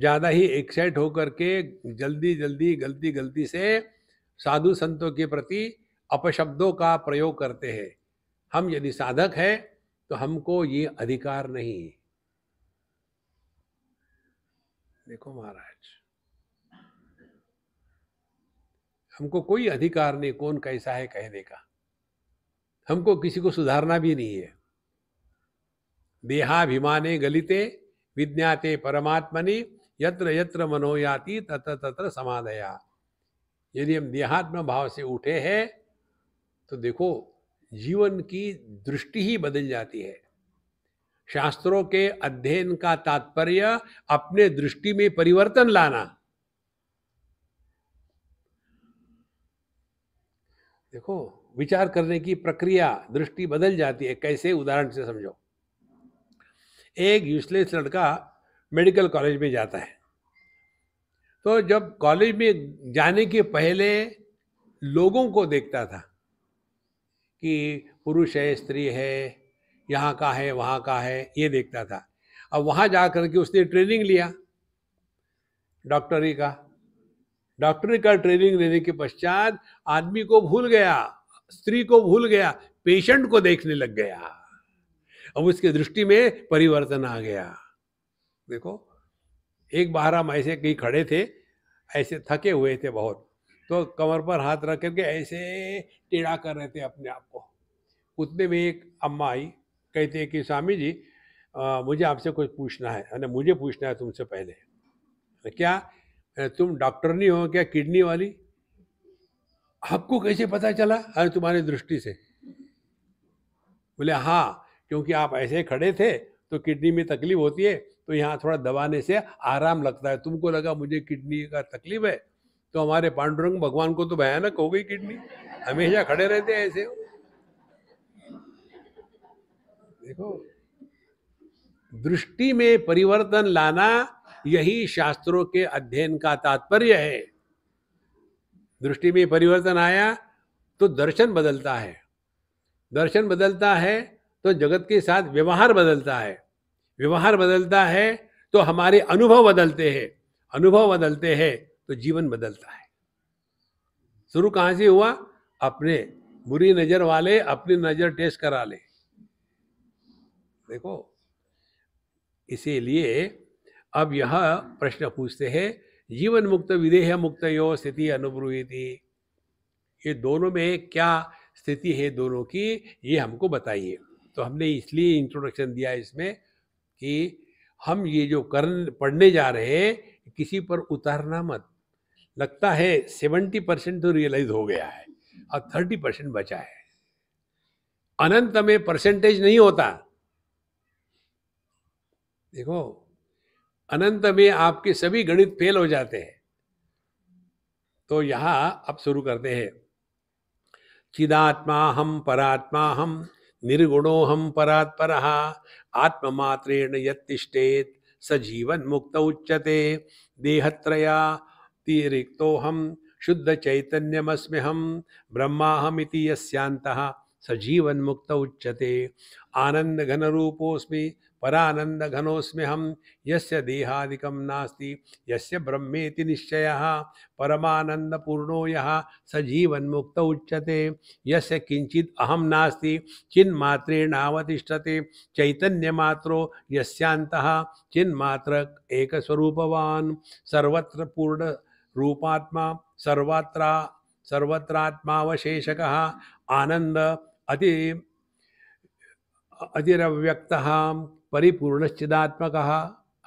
ज़्यादा ही एक्साइट होकर के जल्दी जल्दी गलती गलती से साधु संतों के प्रति अपशब्दों का प्रयोग करते हैं हम यदि साधक हैं तो हमको ये अधिकार नहीं देखो महाराज हमको कोई अधिकार नहीं कौन कैसा है कहने का हमको किसी को सुधारना भी नहीं है देहाभिमाने गलिते विज्ञाते परमात्मनि यत्र यत्र मनोयाति तत्र तत्र समाधया यदि हम देहात्म भाव से उठे हैं तो देखो जीवन की दृष्टि ही बदल जाती है शास्त्रों के अध्ययन का तात्पर्य अपने दृष्टि में परिवर्तन लाना देखो विचार करने की प्रक्रिया दृष्टि बदल जाती है कैसे उदाहरण से समझो एक यूजलेस लड़का मेडिकल कॉलेज में जाता है तो जब कॉलेज में जाने के पहले लोगों को देखता था कि पुरुष है स्त्री है यहाँ का है वहाँ का है ये देखता था अब वहाँ जा कर के उसने ट्रेनिंग लिया डॉक्टरी का डॉक्टर का ट्रेनिंग लेने के पश्चात आदमी को भूल गया स्त्री को भूल गया पेशेंट को देखने लग गया अब उसकी दृष्टि में परिवर्तन आ गया देखो एक बार हम ऐसे कहीं खड़े थे ऐसे थके हुए थे बहुत तो कमर पर हाथ रख करके ऐसे टेढ़ा कर रहे थे अपने आप को उतने में एक अम्मा आई कहते कि स्वामी जी आ, मुझे आपसे कुछ पूछना है मुझे पूछना है तुमसे पहले क्या तुम डॉक्टर नहीं हो क्या किडनी वाली आपको कैसे पता चला अरे तुम्हारी दृष्टि से बोले हाँ क्योंकि आप ऐसे खड़े थे तो किडनी में तकलीफ होती है तो यहाँ थोड़ा दबाने से आराम लगता है तुमको लगा मुझे किडनी का तकलीफ है तो हमारे पांडुरंग भगवान को तो भयानक हो गई किडनी हमेशा खड़े रहते हैं ऐसे देखो दृष्टि में परिवर्तन लाना यही शास्त्रों के अध्ययन का तात्पर्य है दृष्टि में परिवर्तन आया तो दर्शन बदलता है दर्शन बदलता है तो जगत के साथ व्यवहार बदलता है व्यवहार बदलता है तो हमारे अनुभव बदलते हैं अनुभव बदलते हैं तो जीवन बदलता है शुरू कहाँ से हुआ अपने बुरी नज़र वाले अपनी नज़र टेस्ट करा ले देखो इसीलिए अब यह प्रश्न पूछते हैं जीवन मुक्त विदेह मुक्त यो स्थिति अनुभूति ये दोनों में क्या स्थिति है दोनों की ये हमको बताइए तो हमने इसलिए इंट्रोडक्शन दिया इसमें कि हम ये जो कर पढ़ने जा रहे हैं किसी पर उतारना मत लगता है सेवेंटी परसेंट तो रियलाइज हो गया है और थर्टी परसेंट बचा है अनंत में परसेंटेज नहीं होता देखो अनंत में आपके सभी गणित फेल हो जाते हैं तो यहाँ आप शुरू करते हैं चिदात्मा हम परात्मा हम निर्गुणो हम परात्पर आत्ममात्रेण यतिष्ठेत जीवन मुक्त उच्यते देहत्रया तिरिक्तो हम शुद्ध चैतन्यमस्म्य हम ब्रह्माहमिति स जीवन मुक्त उच्यते आनंद घन रूपोस्मी परानंद घनोस्म्य हम यस्य देहादिकम नास्ति यस्य ब्रह्मेति निश्चय परमानंद पूर्णो यह सजीवन मुक्त उच्यते यस्य किंचित अहम नास्ति चिन्मात्रेणावतिष्ठते चैतन्यमात्रो यस्यांतः चिन्मात्र एक स्वरूपवान सर्वत्र पूर्ण रूपात्मा सर्वत्र सर्वत्रात्मावशेषकः आनंद अति अतिरव्यक्त परिपूर्णश्चिदात्मक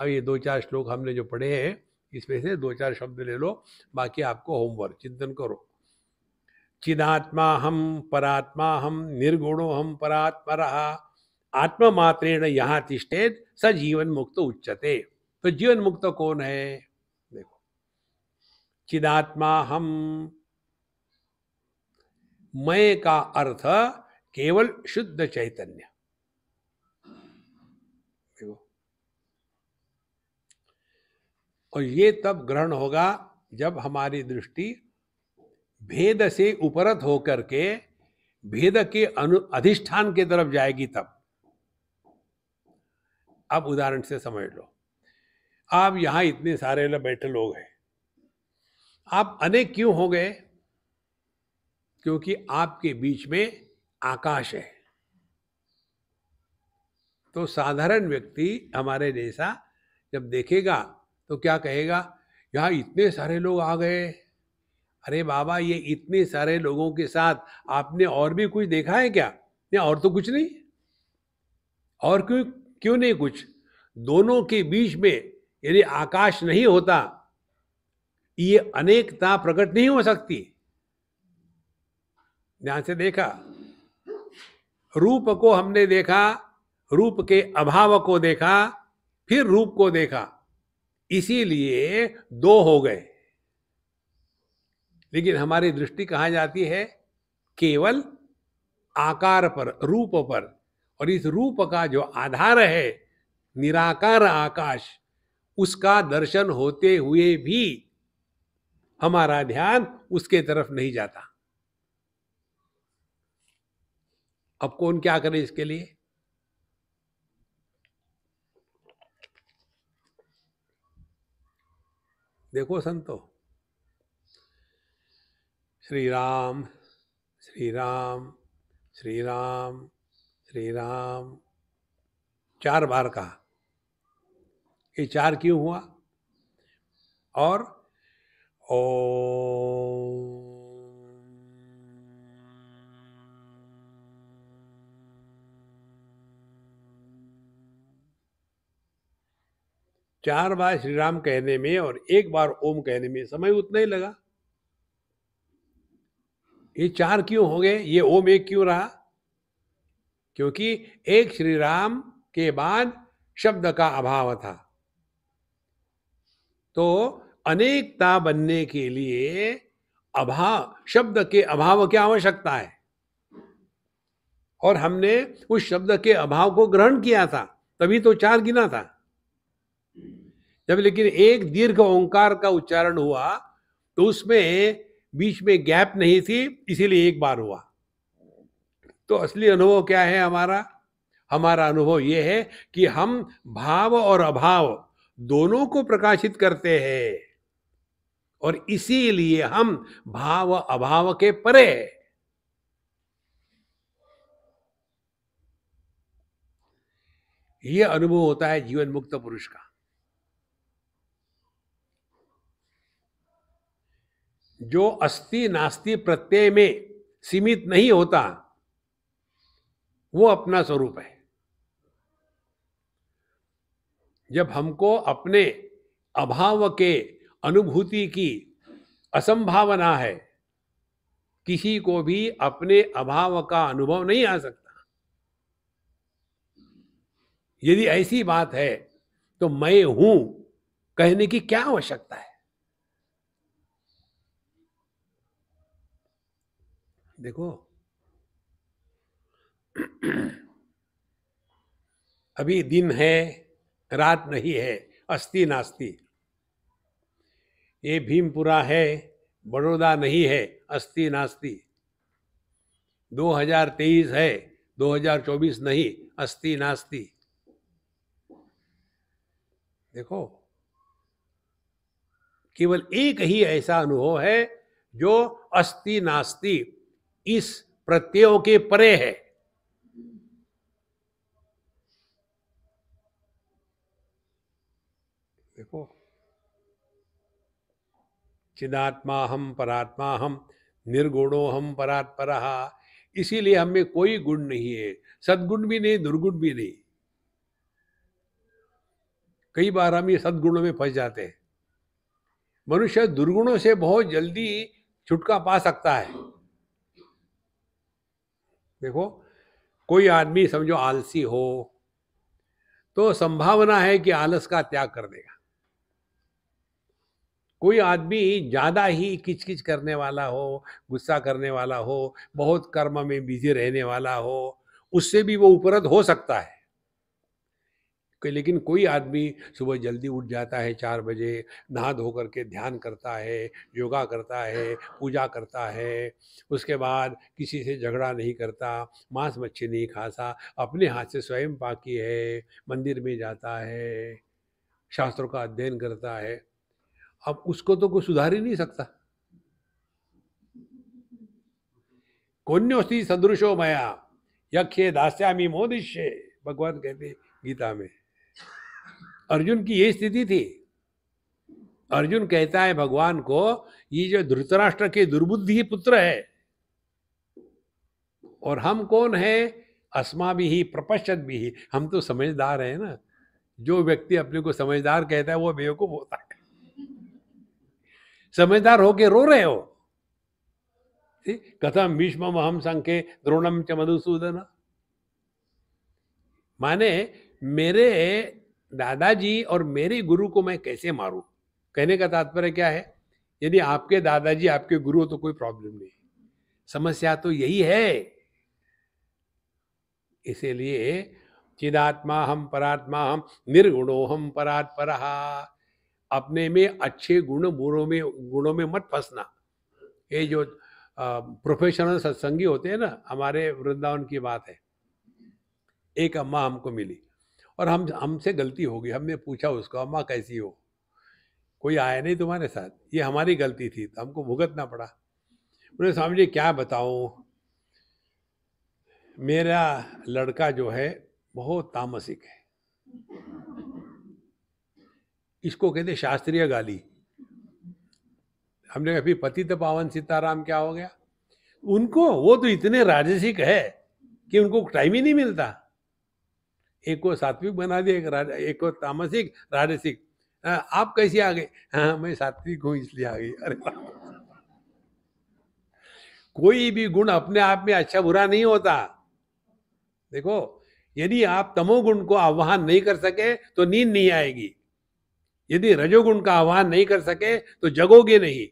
अब ये दो चार श्लोक हमने जो पढ़े हैं इसमें से दो चार शब्द ले लो बाकी आपको होमवर्क चिंतन करो चिदात्मा हम परात्मा हम निर्गुणो हम परात्मा रहा आत्मा मात्रेण यहाँ तिष्ठेत स जीवन मुक्त उच्चते तो जीवन मुक्त कौन है देखो चिदात्मा हम मय का अर्थ केवल शुद्ध चैतन्य और ये तब ग्रहण होगा जब हमारी दृष्टि भेद से उपरत होकर के भेद के अनु अधिष्ठान के तरफ जाएगी तब अब उदाहरण से समझ लो आप यहां इतने सारे बैठे लोग हैं आप अनेक क्यों हो गए क्योंकि आपके बीच में आकाश है तो साधारण व्यक्ति हमारे जैसा जब देखेगा तो क्या कहेगा यहाँ इतने सारे लोग आ गए अरे बाबा ये इतने सारे लोगों के साथ आपने और भी कुछ देखा है क्या या और तो कुछ नहीं और क्यों क्यों नहीं कुछ दोनों के बीच में यदि आकाश नहीं होता ये अनेकता प्रकट नहीं हो सकती ध्यान से देखा रूप को हमने देखा रूप के अभाव को देखा फिर रूप को देखा इसीलिए दो हो गए लेकिन हमारी दृष्टि कहाँ जाती है केवल आकार पर रूप पर और इस रूप का जो आधार है निराकार आकाश उसका दर्शन होते हुए भी हमारा ध्यान उसके तरफ नहीं जाता अब कौन क्या करे इसके लिए देखो संतो श्री राम श्री राम श्री राम श्री राम चार बार कहा ये चार क्यों हुआ और ओ चार बार श्री राम कहने में और एक बार ओम कहने में समय उतना ही लगा ये चार क्यों हो गए ये ओम एक क्यों रहा क्योंकि एक श्री राम के बाद शब्द का अभाव था तो अनेकता बनने के लिए अभाव शब्द के अभाव क्या आवश्यकता है और हमने उस शब्द के अभाव को ग्रहण किया था तभी तो चार गिना था जब लेकिन एक दीर्घ ओंकार का उच्चारण हुआ तो उसमें बीच में गैप नहीं थी इसीलिए एक बार हुआ तो असली अनुभव क्या है हमारा हमारा अनुभव ये है कि हम भाव और अभाव दोनों को प्रकाशित करते हैं और इसीलिए हम भाव अभाव के परे यह अनुभव होता है जीवन मुक्त पुरुष का जो अस्ति नास्ति प्रत्यय में सीमित नहीं होता वो अपना स्वरूप है जब हमको अपने अभाव के अनुभूति की असंभावना है किसी को भी अपने अभाव का अनुभव नहीं आ सकता यदि ऐसी बात है तो मैं हूं कहने की क्या आवश्यकता है देखो अभी दिन है रात नहीं है अस्ति नास्ति ये भीमपुरा है बड़ौदा नहीं है अस्ति नास्ति 2023 है 2024 नहीं अस्ति नास्ति देखो केवल एक ही ऐसा अनुभव है जो अस्ति नास्ति इस प्रत्ययों के परे है देखो चिदात्मा हम परात्मा हम निर्गुणो हम परात्पर इसीलिए हमें कोई गुण नहीं है सदगुण भी नहीं दुर्गुण भी नहीं कई बार हम ये सदगुणों में फंस जाते हैं मनुष्य दुर्गुणों से बहुत जल्दी छुटका पा सकता है देखो कोई आदमी समझो आलसी हो तो संभावना है कि आलस का त्याग कर देगा कोई आदमी ज़्यादा ही किचकिच करने वाला हो गुस्सा करने वाला हो बहुत कर्म में बिजी रहने वाला हो उससे भी वो उपरत हो सकता है लेकिन कोई आदमी सुबह जल्दी उठ जाता है चार बजे नहा धो करके ध्यान करता है योगा करता है पूजा करता है उसके बाद किसी से झगड़ा नहीं करता मांस मच्छी नहीं खाता अपने हाथ से स्वयं पाकी है मंदिर में जाता है शास्त्रों का अध्ययन करता है अब उसको तो कोई सुधार ही नहीं सकता कोन्योसी सदृशो मया यक्षे दास्यामी मोदिष्य भगवान कहते गीता में अर्जुन की यही स्थिति थी अर्जुन कहता है भगवान को ये जो धृतराष्ट्र के दुर्बुद्धि पुत्र है और हम कौन है अस्मा भी ही प्रपश्चत भी ही हम तो समझदार है ना जो व्यक्ति अपने को समझदार कहता है वो बेवकूफ होता है समझदार होके रो रहे हो कथम भीष्म हम संख्य द्रोणम च मधुसूदन माने मेरे दादाजी और मेरे गुरु को मैं कैसे मारूं कहने का तात्पर्य क्या है यदि आपके दादाजी आपके गुरु हो तो कोई प्रॉब्लम नहीं समस्या तो यही है इसीलिए चिदात्मा हम परात्मा हम निर्गुणो हम परात्पर अपने में अच्छे गुण बुरों में गुणों में मत फंसना ये जो प्रोफेशनल सत्संगी होते हैं ना हमारे वृंदावन की बात है एक अम्मा हमको मिली और हम हमसे गलती हो गई हमने पूछा उसको अम्मा कैसी हो कोई आया नहीं तुम्हारे साथ ये हमारी गलती थी तो हमको भुगतना पड़ा बोले स्वामी जी क्या बताऊँ मेरा लड़का जो है बहुत तामसिक है इसको कहते शास्त्रीय गाली हमने कहा पति तो पावन सीताराम क्या हो गया उनको वो तो इतने राजसिक है कि उनको टाइम ही नहीं मिलता एक को सात्विक बना दिया एक राजा एक को तामसिक राजसिक आप कैसे आ गए हाँ मैं सात्विक हूँ इसलिए आ गई अरे कोई भी गुण अपने आप में अच्छा बुरा नहीं होता देखो यदि आप तमोगुण को आह्वान नहीं कर सके तो नींद नहीं आएगी यदि रजोगुण का आह्वान नहीं कर सके तो जगोगे नहीं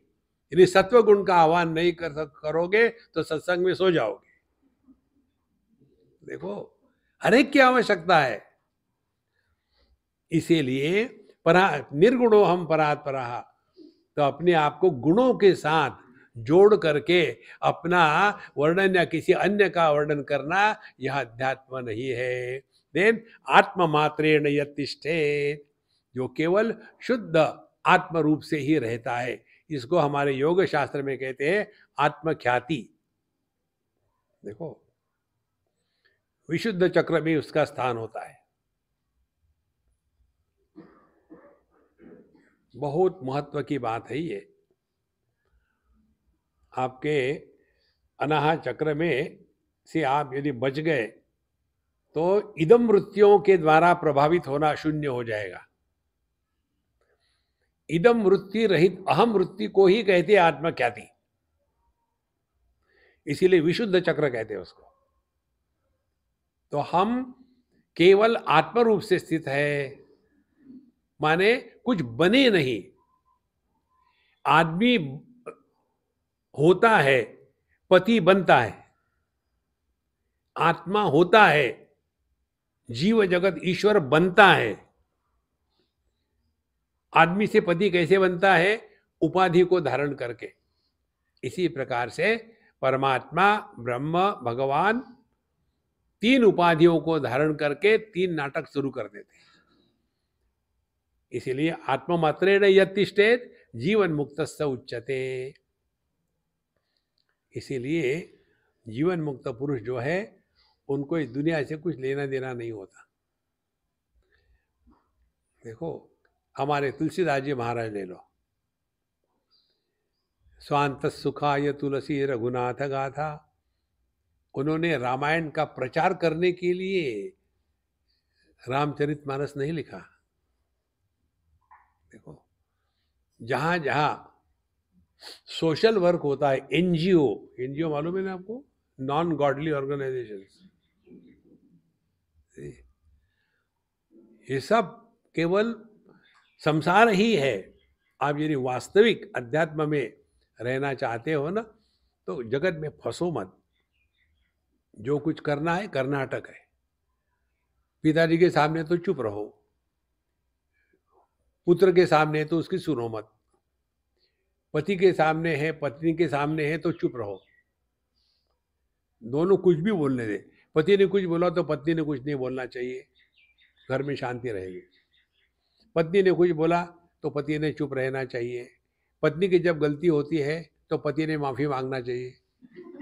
यदि सत्व गुण का आह्वान नहीं कर सक करोगे तो सत्संग में सो जाओगे देखो हरेक की आवश्यकता है इसीलिए परा निर्गुणो हम परात पराहा तो अपने आप को गुणों के साथ जोड़ करके अपना वर्णन या किसी अन्य का वर्णन करना यह अध्यात्म नहीं है देन आत्म मात्रेण यतिष्ठे जो केवल शुद्ध आत्म रूप से ही रहता है इसको हमारे योग शास्त्र में कहते हैं आत्मख्याति देखो विशुद्ध चक्र भी उसका स्थान होता है बहुत महत्व की बात है ये आपके अनाहा चक्र में से आप यदि बच गए तो इदम वृत्तियों के द्वारा प्रभावित होना शून्य हो जाएगा इदम वृत्ति रहित अहम वृत्ति को ही कहते आत्मख्याति इसीलिए विशुद्ध चक्र कहते हैं उसको तो हम केवल आत्म रूप से स्थित है माने कुछ बने नहीं आदमी होता है पति बनता है आत्मा होता है जीव जगत ईश्वर बनता है आदमी से पति कैसे बनता है उपाधि को धारण करके इसी प्रकार से परमात्मा ब्रह्म भगवान तीन उपाधियों को धारण करके तीन नाटक शुरू कर देते हैं इसीलिए आत्ममात्रे न यतिष्ठेत जीवन मुक्त उच्चते इसीलिए जीवन मुक्त पुरुष जो है उनको इस दुनिया से कुछ लेना देना नहीं होता देखो हमारे तुलसीदास जी महाराज ले लो स्वांत सुखाय तुलसी रघुनाथ गाथा उन्होंने रामायण का प्रचार करने के लिए रामचरित मानस नहीं लिखा देखो जहां जहां सोशल वर्क होता है एनजीओ एनजीओ मालूम है ना आपको नॉन गॉडली ऑर्गेनाइजेशन ये सब केवल संसार ही है आप यदि वास्तविक अध्यात्म में रहना चाहते हो ना तो जगत में फंसो मत जो कुछ करना है कर्नाटक है पिताजी के सामने तो चुप रहो पुत्र के सामने तो उसकी सुनो मत पति के सामने है पत्नी के सामने है तो चुप रहो दोनों कुछ भी बोलने दे पति ने कुछ बोला तो पत्नी ने कुछ नहीं बोलना चाहिए घर में शांति रहेगी पत्नी ने कुछ बोला तो पति ने चुप रहना चाहिए पत्नी की जब गलती होती है तो पति ने माफ़ी मांगना चाहिए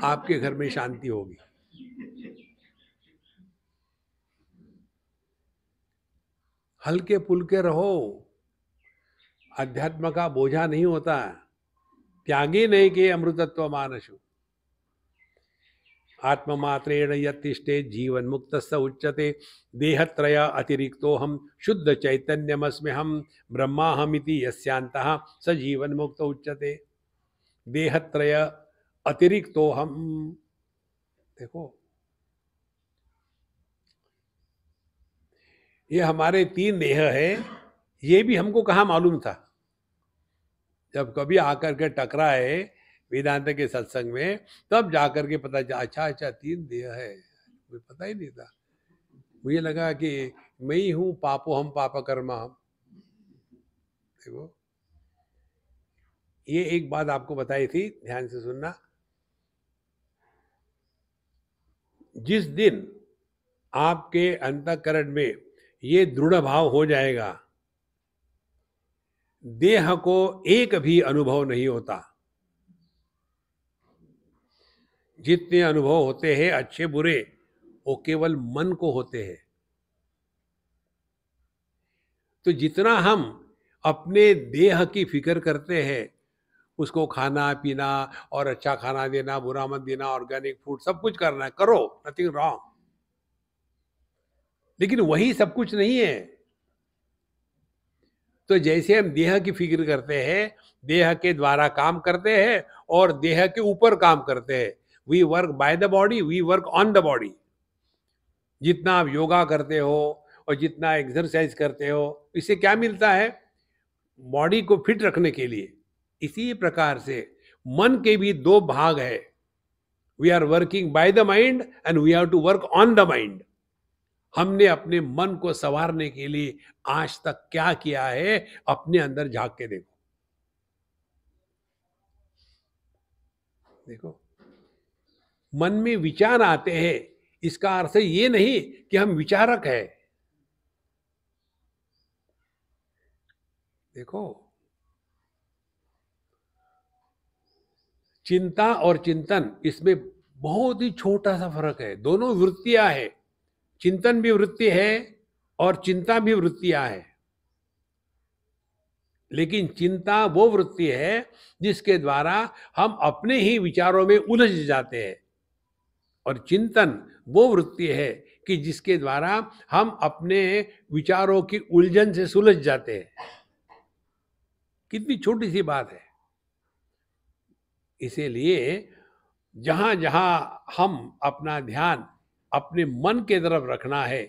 आपके घर में शांति होगी हल्के पुलके रहो अध्यात्म का बोझा नहीं होता त्यागी नहीं कि अमृतत्व मानसु आत्ममात्रेण यतिष्ठे जीवन मुक्त स उच्यते देहत्रय अतिरिक्तो हम शुद्ध चैतन्यमस्मे हम ब्रह्माहमिति यस्यांत स जीवन मुक्त उच्यते देहत्रय अतिरिक्तो हम देखो ये हमारे तीन देह है ये भी हमको कहाँ मालूम था जब कभी आकर के टकरा है वेदांत के सत्संग में तब जाकर के पता चला अच्छा अच्छा तीन देह है मुझे पता ही नहीं था मुझे लगा कि मैं ही हूँ पापो हम पापा कर्मा हम देखो ये एक बात आपको बताई थी ध्यान से सुनना जिस दिन आपके अंतकरण में ये दृढ़ भाव हो जाएगा देह को एक भी अनुभव नहीं होता जितने अनुभव होते हैं अच्छे बुरे वो केवल मन को होते हैं तो जितना हम अपने देह की फिक्र करते हैं उसको खाना पीना और अच्छा खाना देना बुरा मत देना ऑर्गेनिक फूड सब कुछ करना है करो नथिंग रॉन्ग लेकिन वही सब कुछ नहीं है तो जैसे हम देह की फिक्र करते हैं देह के द्वारा काम करते हैं और देह के ऊपर काम करते हैं we work by the body we work on the body जितना आप योगा करते हो और जितना एक्सरसाइज करते हो इससे क्या मिलता है बॉडी को फिट रखने के लिए इसी प्रकार से मन के भी दो भाग है we are working by the mind and we have to work on the mind हमने अपने मन को संवारने के लिए आज तक क्या किया है अपने अंदर झांक के देखो देखो मन में विचार आते हैं इसका अर्थ ये नहीं कि हम विचारक है देखो चिंता और चिंतन इसमें बहुत ही छोटा सा फर्क है दोनों वृत्तियां हैं चिंतन भी वृत्ति है और चिंता भी वृत्तियां है लेकिन चिंता वो वृत्ति है जिसके द्वारा हम अपने ही विचारों में उलझ जाते हैं और चिंतन वो वृत्ति है कि जिसके द्वारा हम अपने विचारों की उलझन से सुलझ जाते हैं कितनी छोटी सी बात है इसीलिए जहां जहां हम अपना ध्यान अपने मन के तरफ रखना है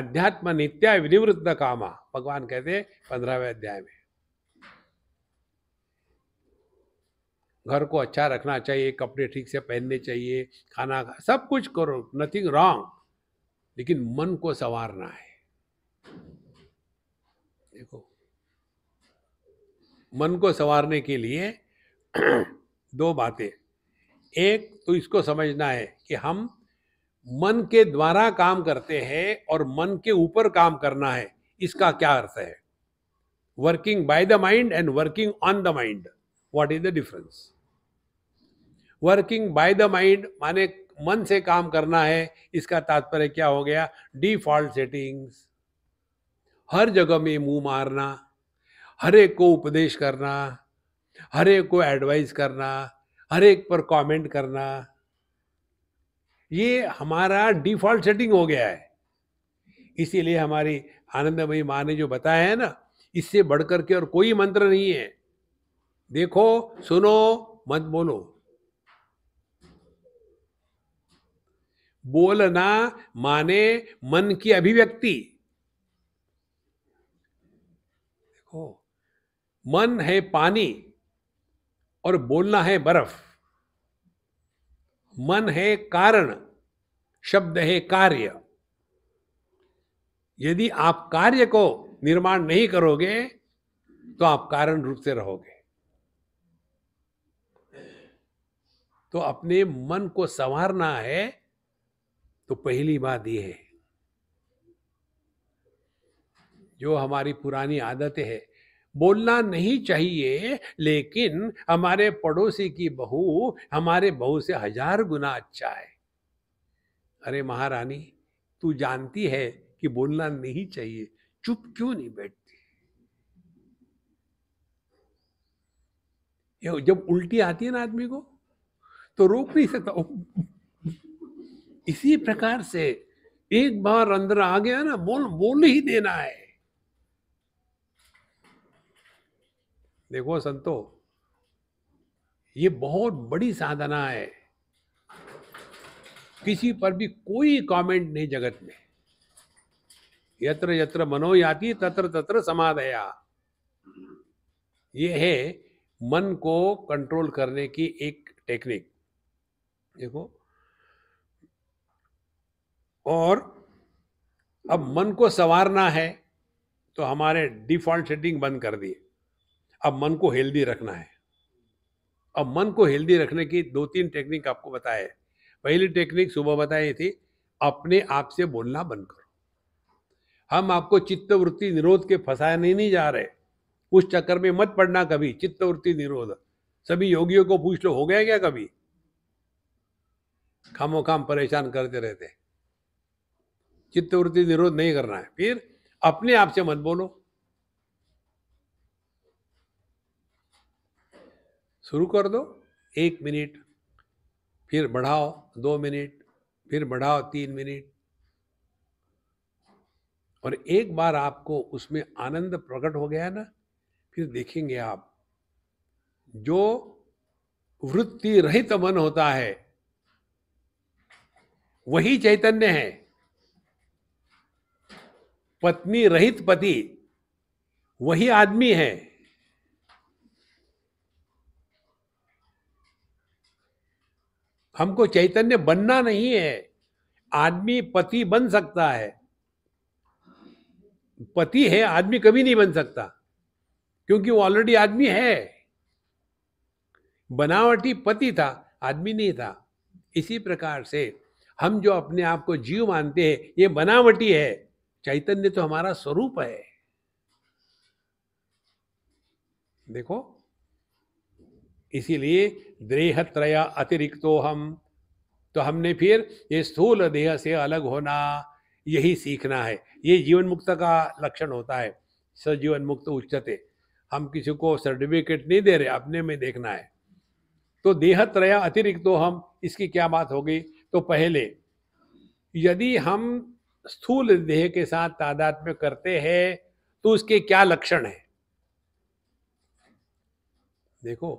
अध्यात्म नित्या विनिवृत्त कामा भगवान कहते हैं पंद्रहवें अध्याय में घर को अच्छा रखना चाहिए कपड़े ठीक से पहनने चाहिए खाना सब कुछ करो नथिंग रॉन्ग लेकिन मन को संवारना है देखो मन को संवारने के लिए दो बातें एक तो इसको समझना है कि हम मन के द्वारा काम करते हैं और मन के ऊपर काम करना है इसका क्या अर्थ है working by the mind and working on the mind what is the difference working by the mind माने मन से काम करना है इसका तात्पर्य क्या हो गया डिफॉल्ट सेटिंग्स हर जगह में मुंह मारना हर एक को उपदेश करना हर एक को एडवाइस करना हर एक पर कमेंट करना ये हमारा डिफॉल्ट सेटिंग हो गया है इसीलिए हमारी आनंदमयी माँ ने जो बताया है ना इससे बढ़कर के और कोई मंत्र नहीं है देखो सुनो मत बोलो बोलना माने मन की अभिव्यक्ति देखो मन है पानी और बोलना है बर्फ मन है कारण शब्द है कार्य यदि आप कार्य को निर्माण नहीं करोगे तो आप कारण रूप से रहोगे तो अपने मन को संवारना है तो पहली बात यह है जो हमारी पुरानी आदतें हैं बोलना नहीं चाहिए लेकिन हमारे पड़ोसी की बहू हमारे बहू से हजार गुना अच्छा है अरे महारानी तू जानती है कि बोलना नहीं चाहिए चुप क्यों नहीं बैठती जब उल्टी आती है ना आदमी को तो रोक नहीं सकता इसी प्रकार से एक बार अंदर आ गया ना बोल बोल ही देना है देखो संतो ये बहुत बड़ी साधना है किसी पर भी कोई कमेंट नहीं जगत में यत्र यत्र मनो याति तत्र तत्र समाधया ये है मन को कंट्रोल करने की एक टेक्निक देखो और अब मन को संवारना है तो हमारे डिफॉल्ट सेटिंग बंद कर दिए अब मन को हेल्दी रखना है अब मन को हेल्दी रखने की दो तीन टेक्निक आपको बताए पहली टेक्निक सुबह बताई थी अपने आप से बोलना बंद करो हम आपको चित्तवृत्ति निरोध के फंसाने नहीं जा रहे उस चक्कर में मत पड़ना कभी चित्तवृत्ति निरोध सभी योगियों को पूछ लो हो गया क्या कभी खामो खाम परेशान करते रहते चित्तवृत्ति निरोध नहीं करना है फिर अपने आप से मत बोलो शुरू कर दो एक मिनट फिर बढ़ाओ दो मिनट फिर बढ़ाओ तीन मिनट और एक बार आपको उसमें आनंद प्रकट हो गया ना फिर देखेंगे आप जो वृत्ति रहित मन होता है वही चैतन्य है पत्नी रहित पति वही आदमी है हमको चैतन्य बनना नहीं है आदमी पति बन सकता है पति है आदमी कभी नहीं बन सकता क्योंकि वो ऑलरेडी आदमी है बनावटी पति था आदमी नहीं था इसी प्रकार से हम जो अपने आप को जीव मानते हैं ये बनावटी है चैतन्य तो हमारा स्वरूप है देखो इसीलिए देहत्रया अतिरिक्तो हम तो हमने फिर ये स्थूल देह से अलग होना यही सीखना है ये जीवन मुक्त का लक्षण होता है सजीवन मुक्त उच्चते हम किसी को सर्टिफिकेट नहीं दे रहे अपने में देखना है तो देहत्रया अतिरिक्त हम इसकी क्या बात होगी तो पहले यदि हम स्थूल देह के साथ तादाद में करते हैं तो उसके क्या लक्षण है देखो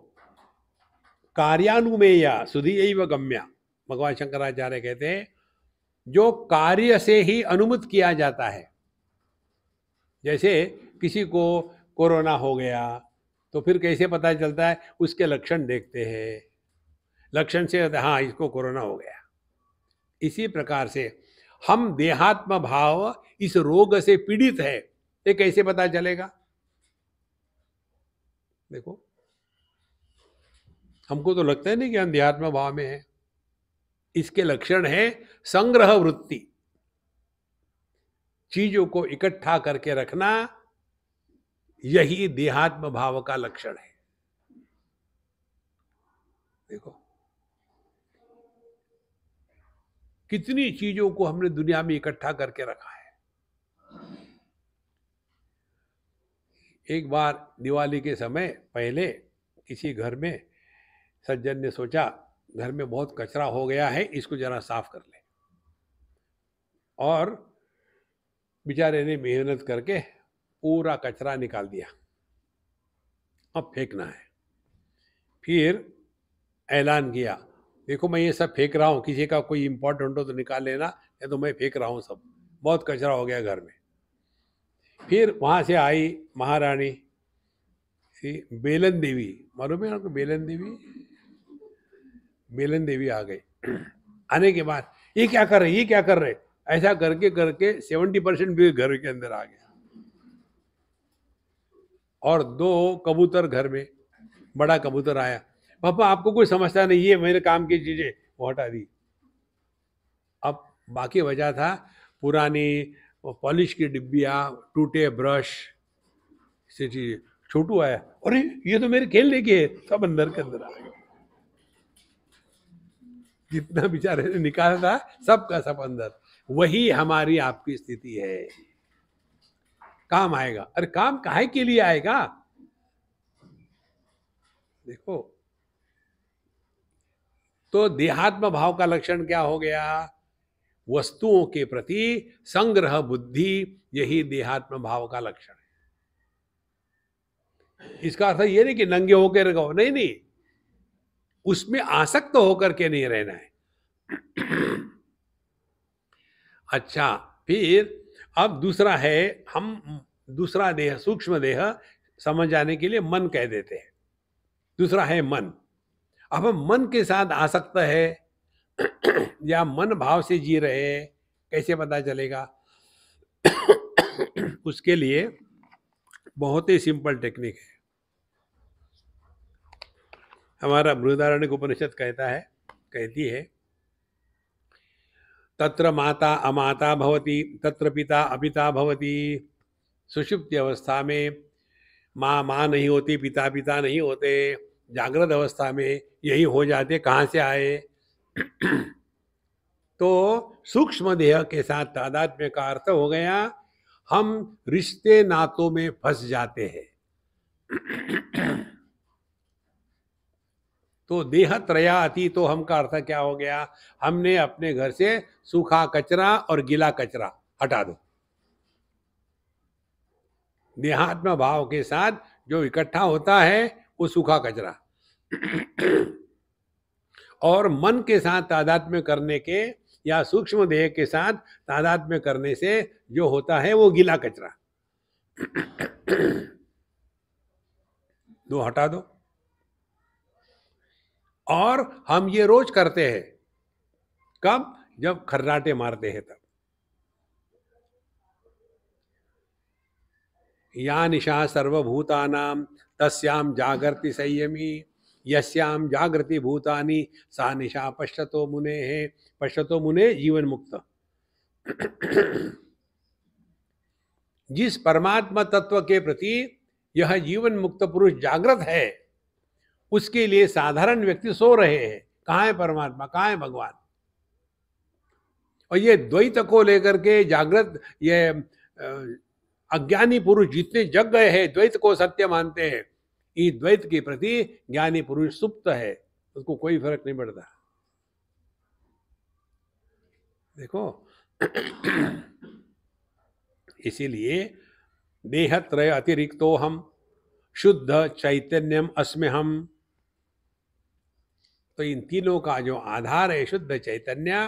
कार्यानुमेय सुधी एव गम्या भगवान शंकराचार्य कहते हैं जो कार्य से ही अनुमत किया जाता है जैसे किसी को कोरोना हो गया तो फिर कैसे पता चलता है उसके लक्षण देखते हैं लक्षण से हाँ इसको कोरोना हो गया इसी प्रकार से हम देहात्म भाव इस रोग से पीड़ित है ये कैसे पता चलेगा देखो हमको तो लगता है नहीं कि अध्यात्म भाव में है इसके लक्षण है संग्रह वृत्ति चीजों को इकट्ठा करके रखना यही देहात्म भाव का लक्षण है देखो कितनी चीजों को हमने दुनिया में इकट्ठा करके रखा है एक बार दिवाली के समय पहले किसी घर में सज्जन ने सोचा घर में बहुत कचरा हो गया है इसको जरा साफ कर ले और बेचारे ने मेहनत करके पूरा कचरा निकाल दिया अब फेंकना है फिर ऐलान किया देखो मैं ये सब फेंक रहा हूँ किसी का कोई इम्पोर्टेंट हो तो निकाल लेना या तो मैं फेंक रहा हूँ सब बहुत कचरा हो गया घर में फिर वहाँ से आई महारानी सी बेलन देवी मालूम है आपको बेलन देवी मेलन देवी आ गई आने के बाद ये क्या कर रहे ये क्या कर रहे ऐसा करके करके सेवेंटी परसेंट भी घर के अंदर आ गया और दो कबूतर घर में बड़ा कबूतर आया पापा आपको कोई समझता नहीं ये मेरे काम की चीजें वो हटा दी अब बाकी वजह था पुरानी पॉलिश की डिब्बिया टूटे ब्रश से चीजें छोटू आया अरे ये तो मेरे खेलने की है सब अंदर के अंदर आ गया जितना ने निकाल था सबका सब अंदर वही हमारी आपकी स्थिति है काम आएगा अरे काम काहे के लिए आएगा देखो तो देहात्म भाव का लक्षण क्या हो गया वस्तुओं के प्रति संग्रह बुद्धि यही देहात्म भाव का लक्षण है इसका अर्थ यह नहीं कि नंगे होकर रहो नहीं नहीं उसमें आसक्त तो होकर के नहीं रहना है अच्छा फिर अब दूसरा है हम दूसरा देह सूक्ष्म देह समझ जाने के लिए मन कह देते हैं दूसरा है मन अब हम मन के साथ आसक्त है या मन भाव से जी रहे कैसे पता चलेगा उसके लिए बहुत ही सिंपल टेक्निक है हमारा बृहदारण्य उपनिषद कहता है कहती है तत्र माता अमाता भवती तत्र पिता अपिता भवती सुषुप्त अवस्था में माँ माँ नहीं होती पिता पिता नहीं होते जागृत अवस्था में यही हो जाते कहाँ से आए तो सूक्ष्म देह के साथ तादात्म्य का अर्थ हो गया हम रिश्ते नातों में फंस जाते हैं तो देहत्रया तो हम का अर्थ क्या हो गया हमने अपने घर से सूखा कचरा और गीला कचरा हटा दो देहात्म भाव के साथ जो इकट्ठा होता है वो सूखा कचरा और मन के साथ तादात्म्य करने के या सूक्ष्म देह के साथ तादात्म्य करने से जो होता है वो गीला कचरा दो हटा दो और हम ये रोज करते हैं कब जब खर्राटे मारते हैं तब या निशा सर्वभूता तस्याम जागृति संयमी यस्याम जागृति भूतानी सा निशा पश्चतो मुने है पश्चतो मुने जीवन मुक्त जिस परमात्मा तत्व के प्रति यह जीवन मुक्त पुरुष जागृत है उसके लिए साधारण व्यक्ति सो रहे हैं कहा है परमात्मा कहा है भगवान और ये द्वैत को लेकर के जागृत ये अज्ञानी पुरुष जितने जग गए हैं द्वैत को सत्य मानते हैं इस द्वैत के प्रति ज्ञानी पुरुष सुप्त है उसको कोई फर्क नहीं पड़ता देखो इसीलिए देहत्रय अतिरिक्तो हम शुद्ध चैतन्यम अस्म्य हम तो इन तीनों का जो आधार है शुद्ध चैतन्य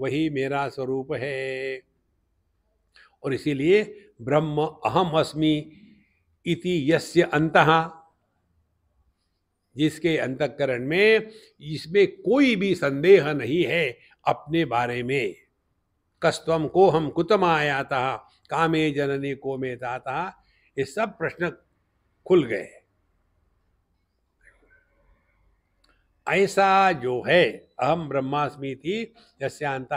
वही मेरा स्वरूप है और इसीलिए ब्रह्म अहम अस्मि इति यस्य अंत जिसके अंतकरण में इसमें कोई भी संदेह नहीं है अपने बारे में कस्तम को हम कुतम आयाता कामे जननी को में था ये सब प्रश्न खुल गए ऐसा जो है अहम ब्रह्मास्मी थी यस्यांत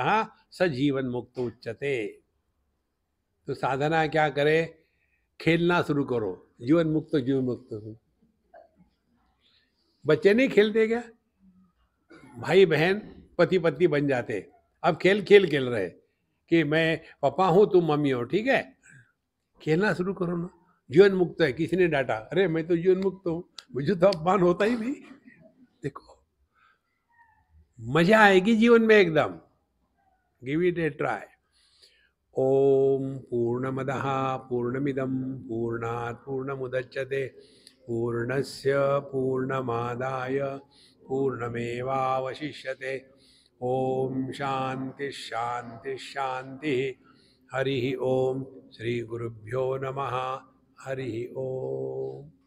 स जीवन मुक्त उच्चते तो साधना क्या करे खेलना शुरू करो जीवन मुक्त जीवन मुक्त बच्चे नहीं खेलते क्या भाई बहन पति पत्नी बन जाते अब खेल खेल खेल रहे कि मैं पापा हूं तुम मम्मी हो ठीक है खेलना शुरू करो ना जीवन मुक्त है किसी ने डाटा अरे मैं तो जीवन मुक्त हूँ मुझे तो अपमान होता ही नहीं मजा आएगी जीवन में एकदम गिव इट ए ट्राई ओम पूर्णमद पूर्णमिदम पूर्णात् पूर्णमुदच्यते पूर्ण पूर्णमादाय पूर्णमेवशिष्य ओम शांति शांति शांति हरि ओम श्री गुरुभ्यो नमः हरि ओम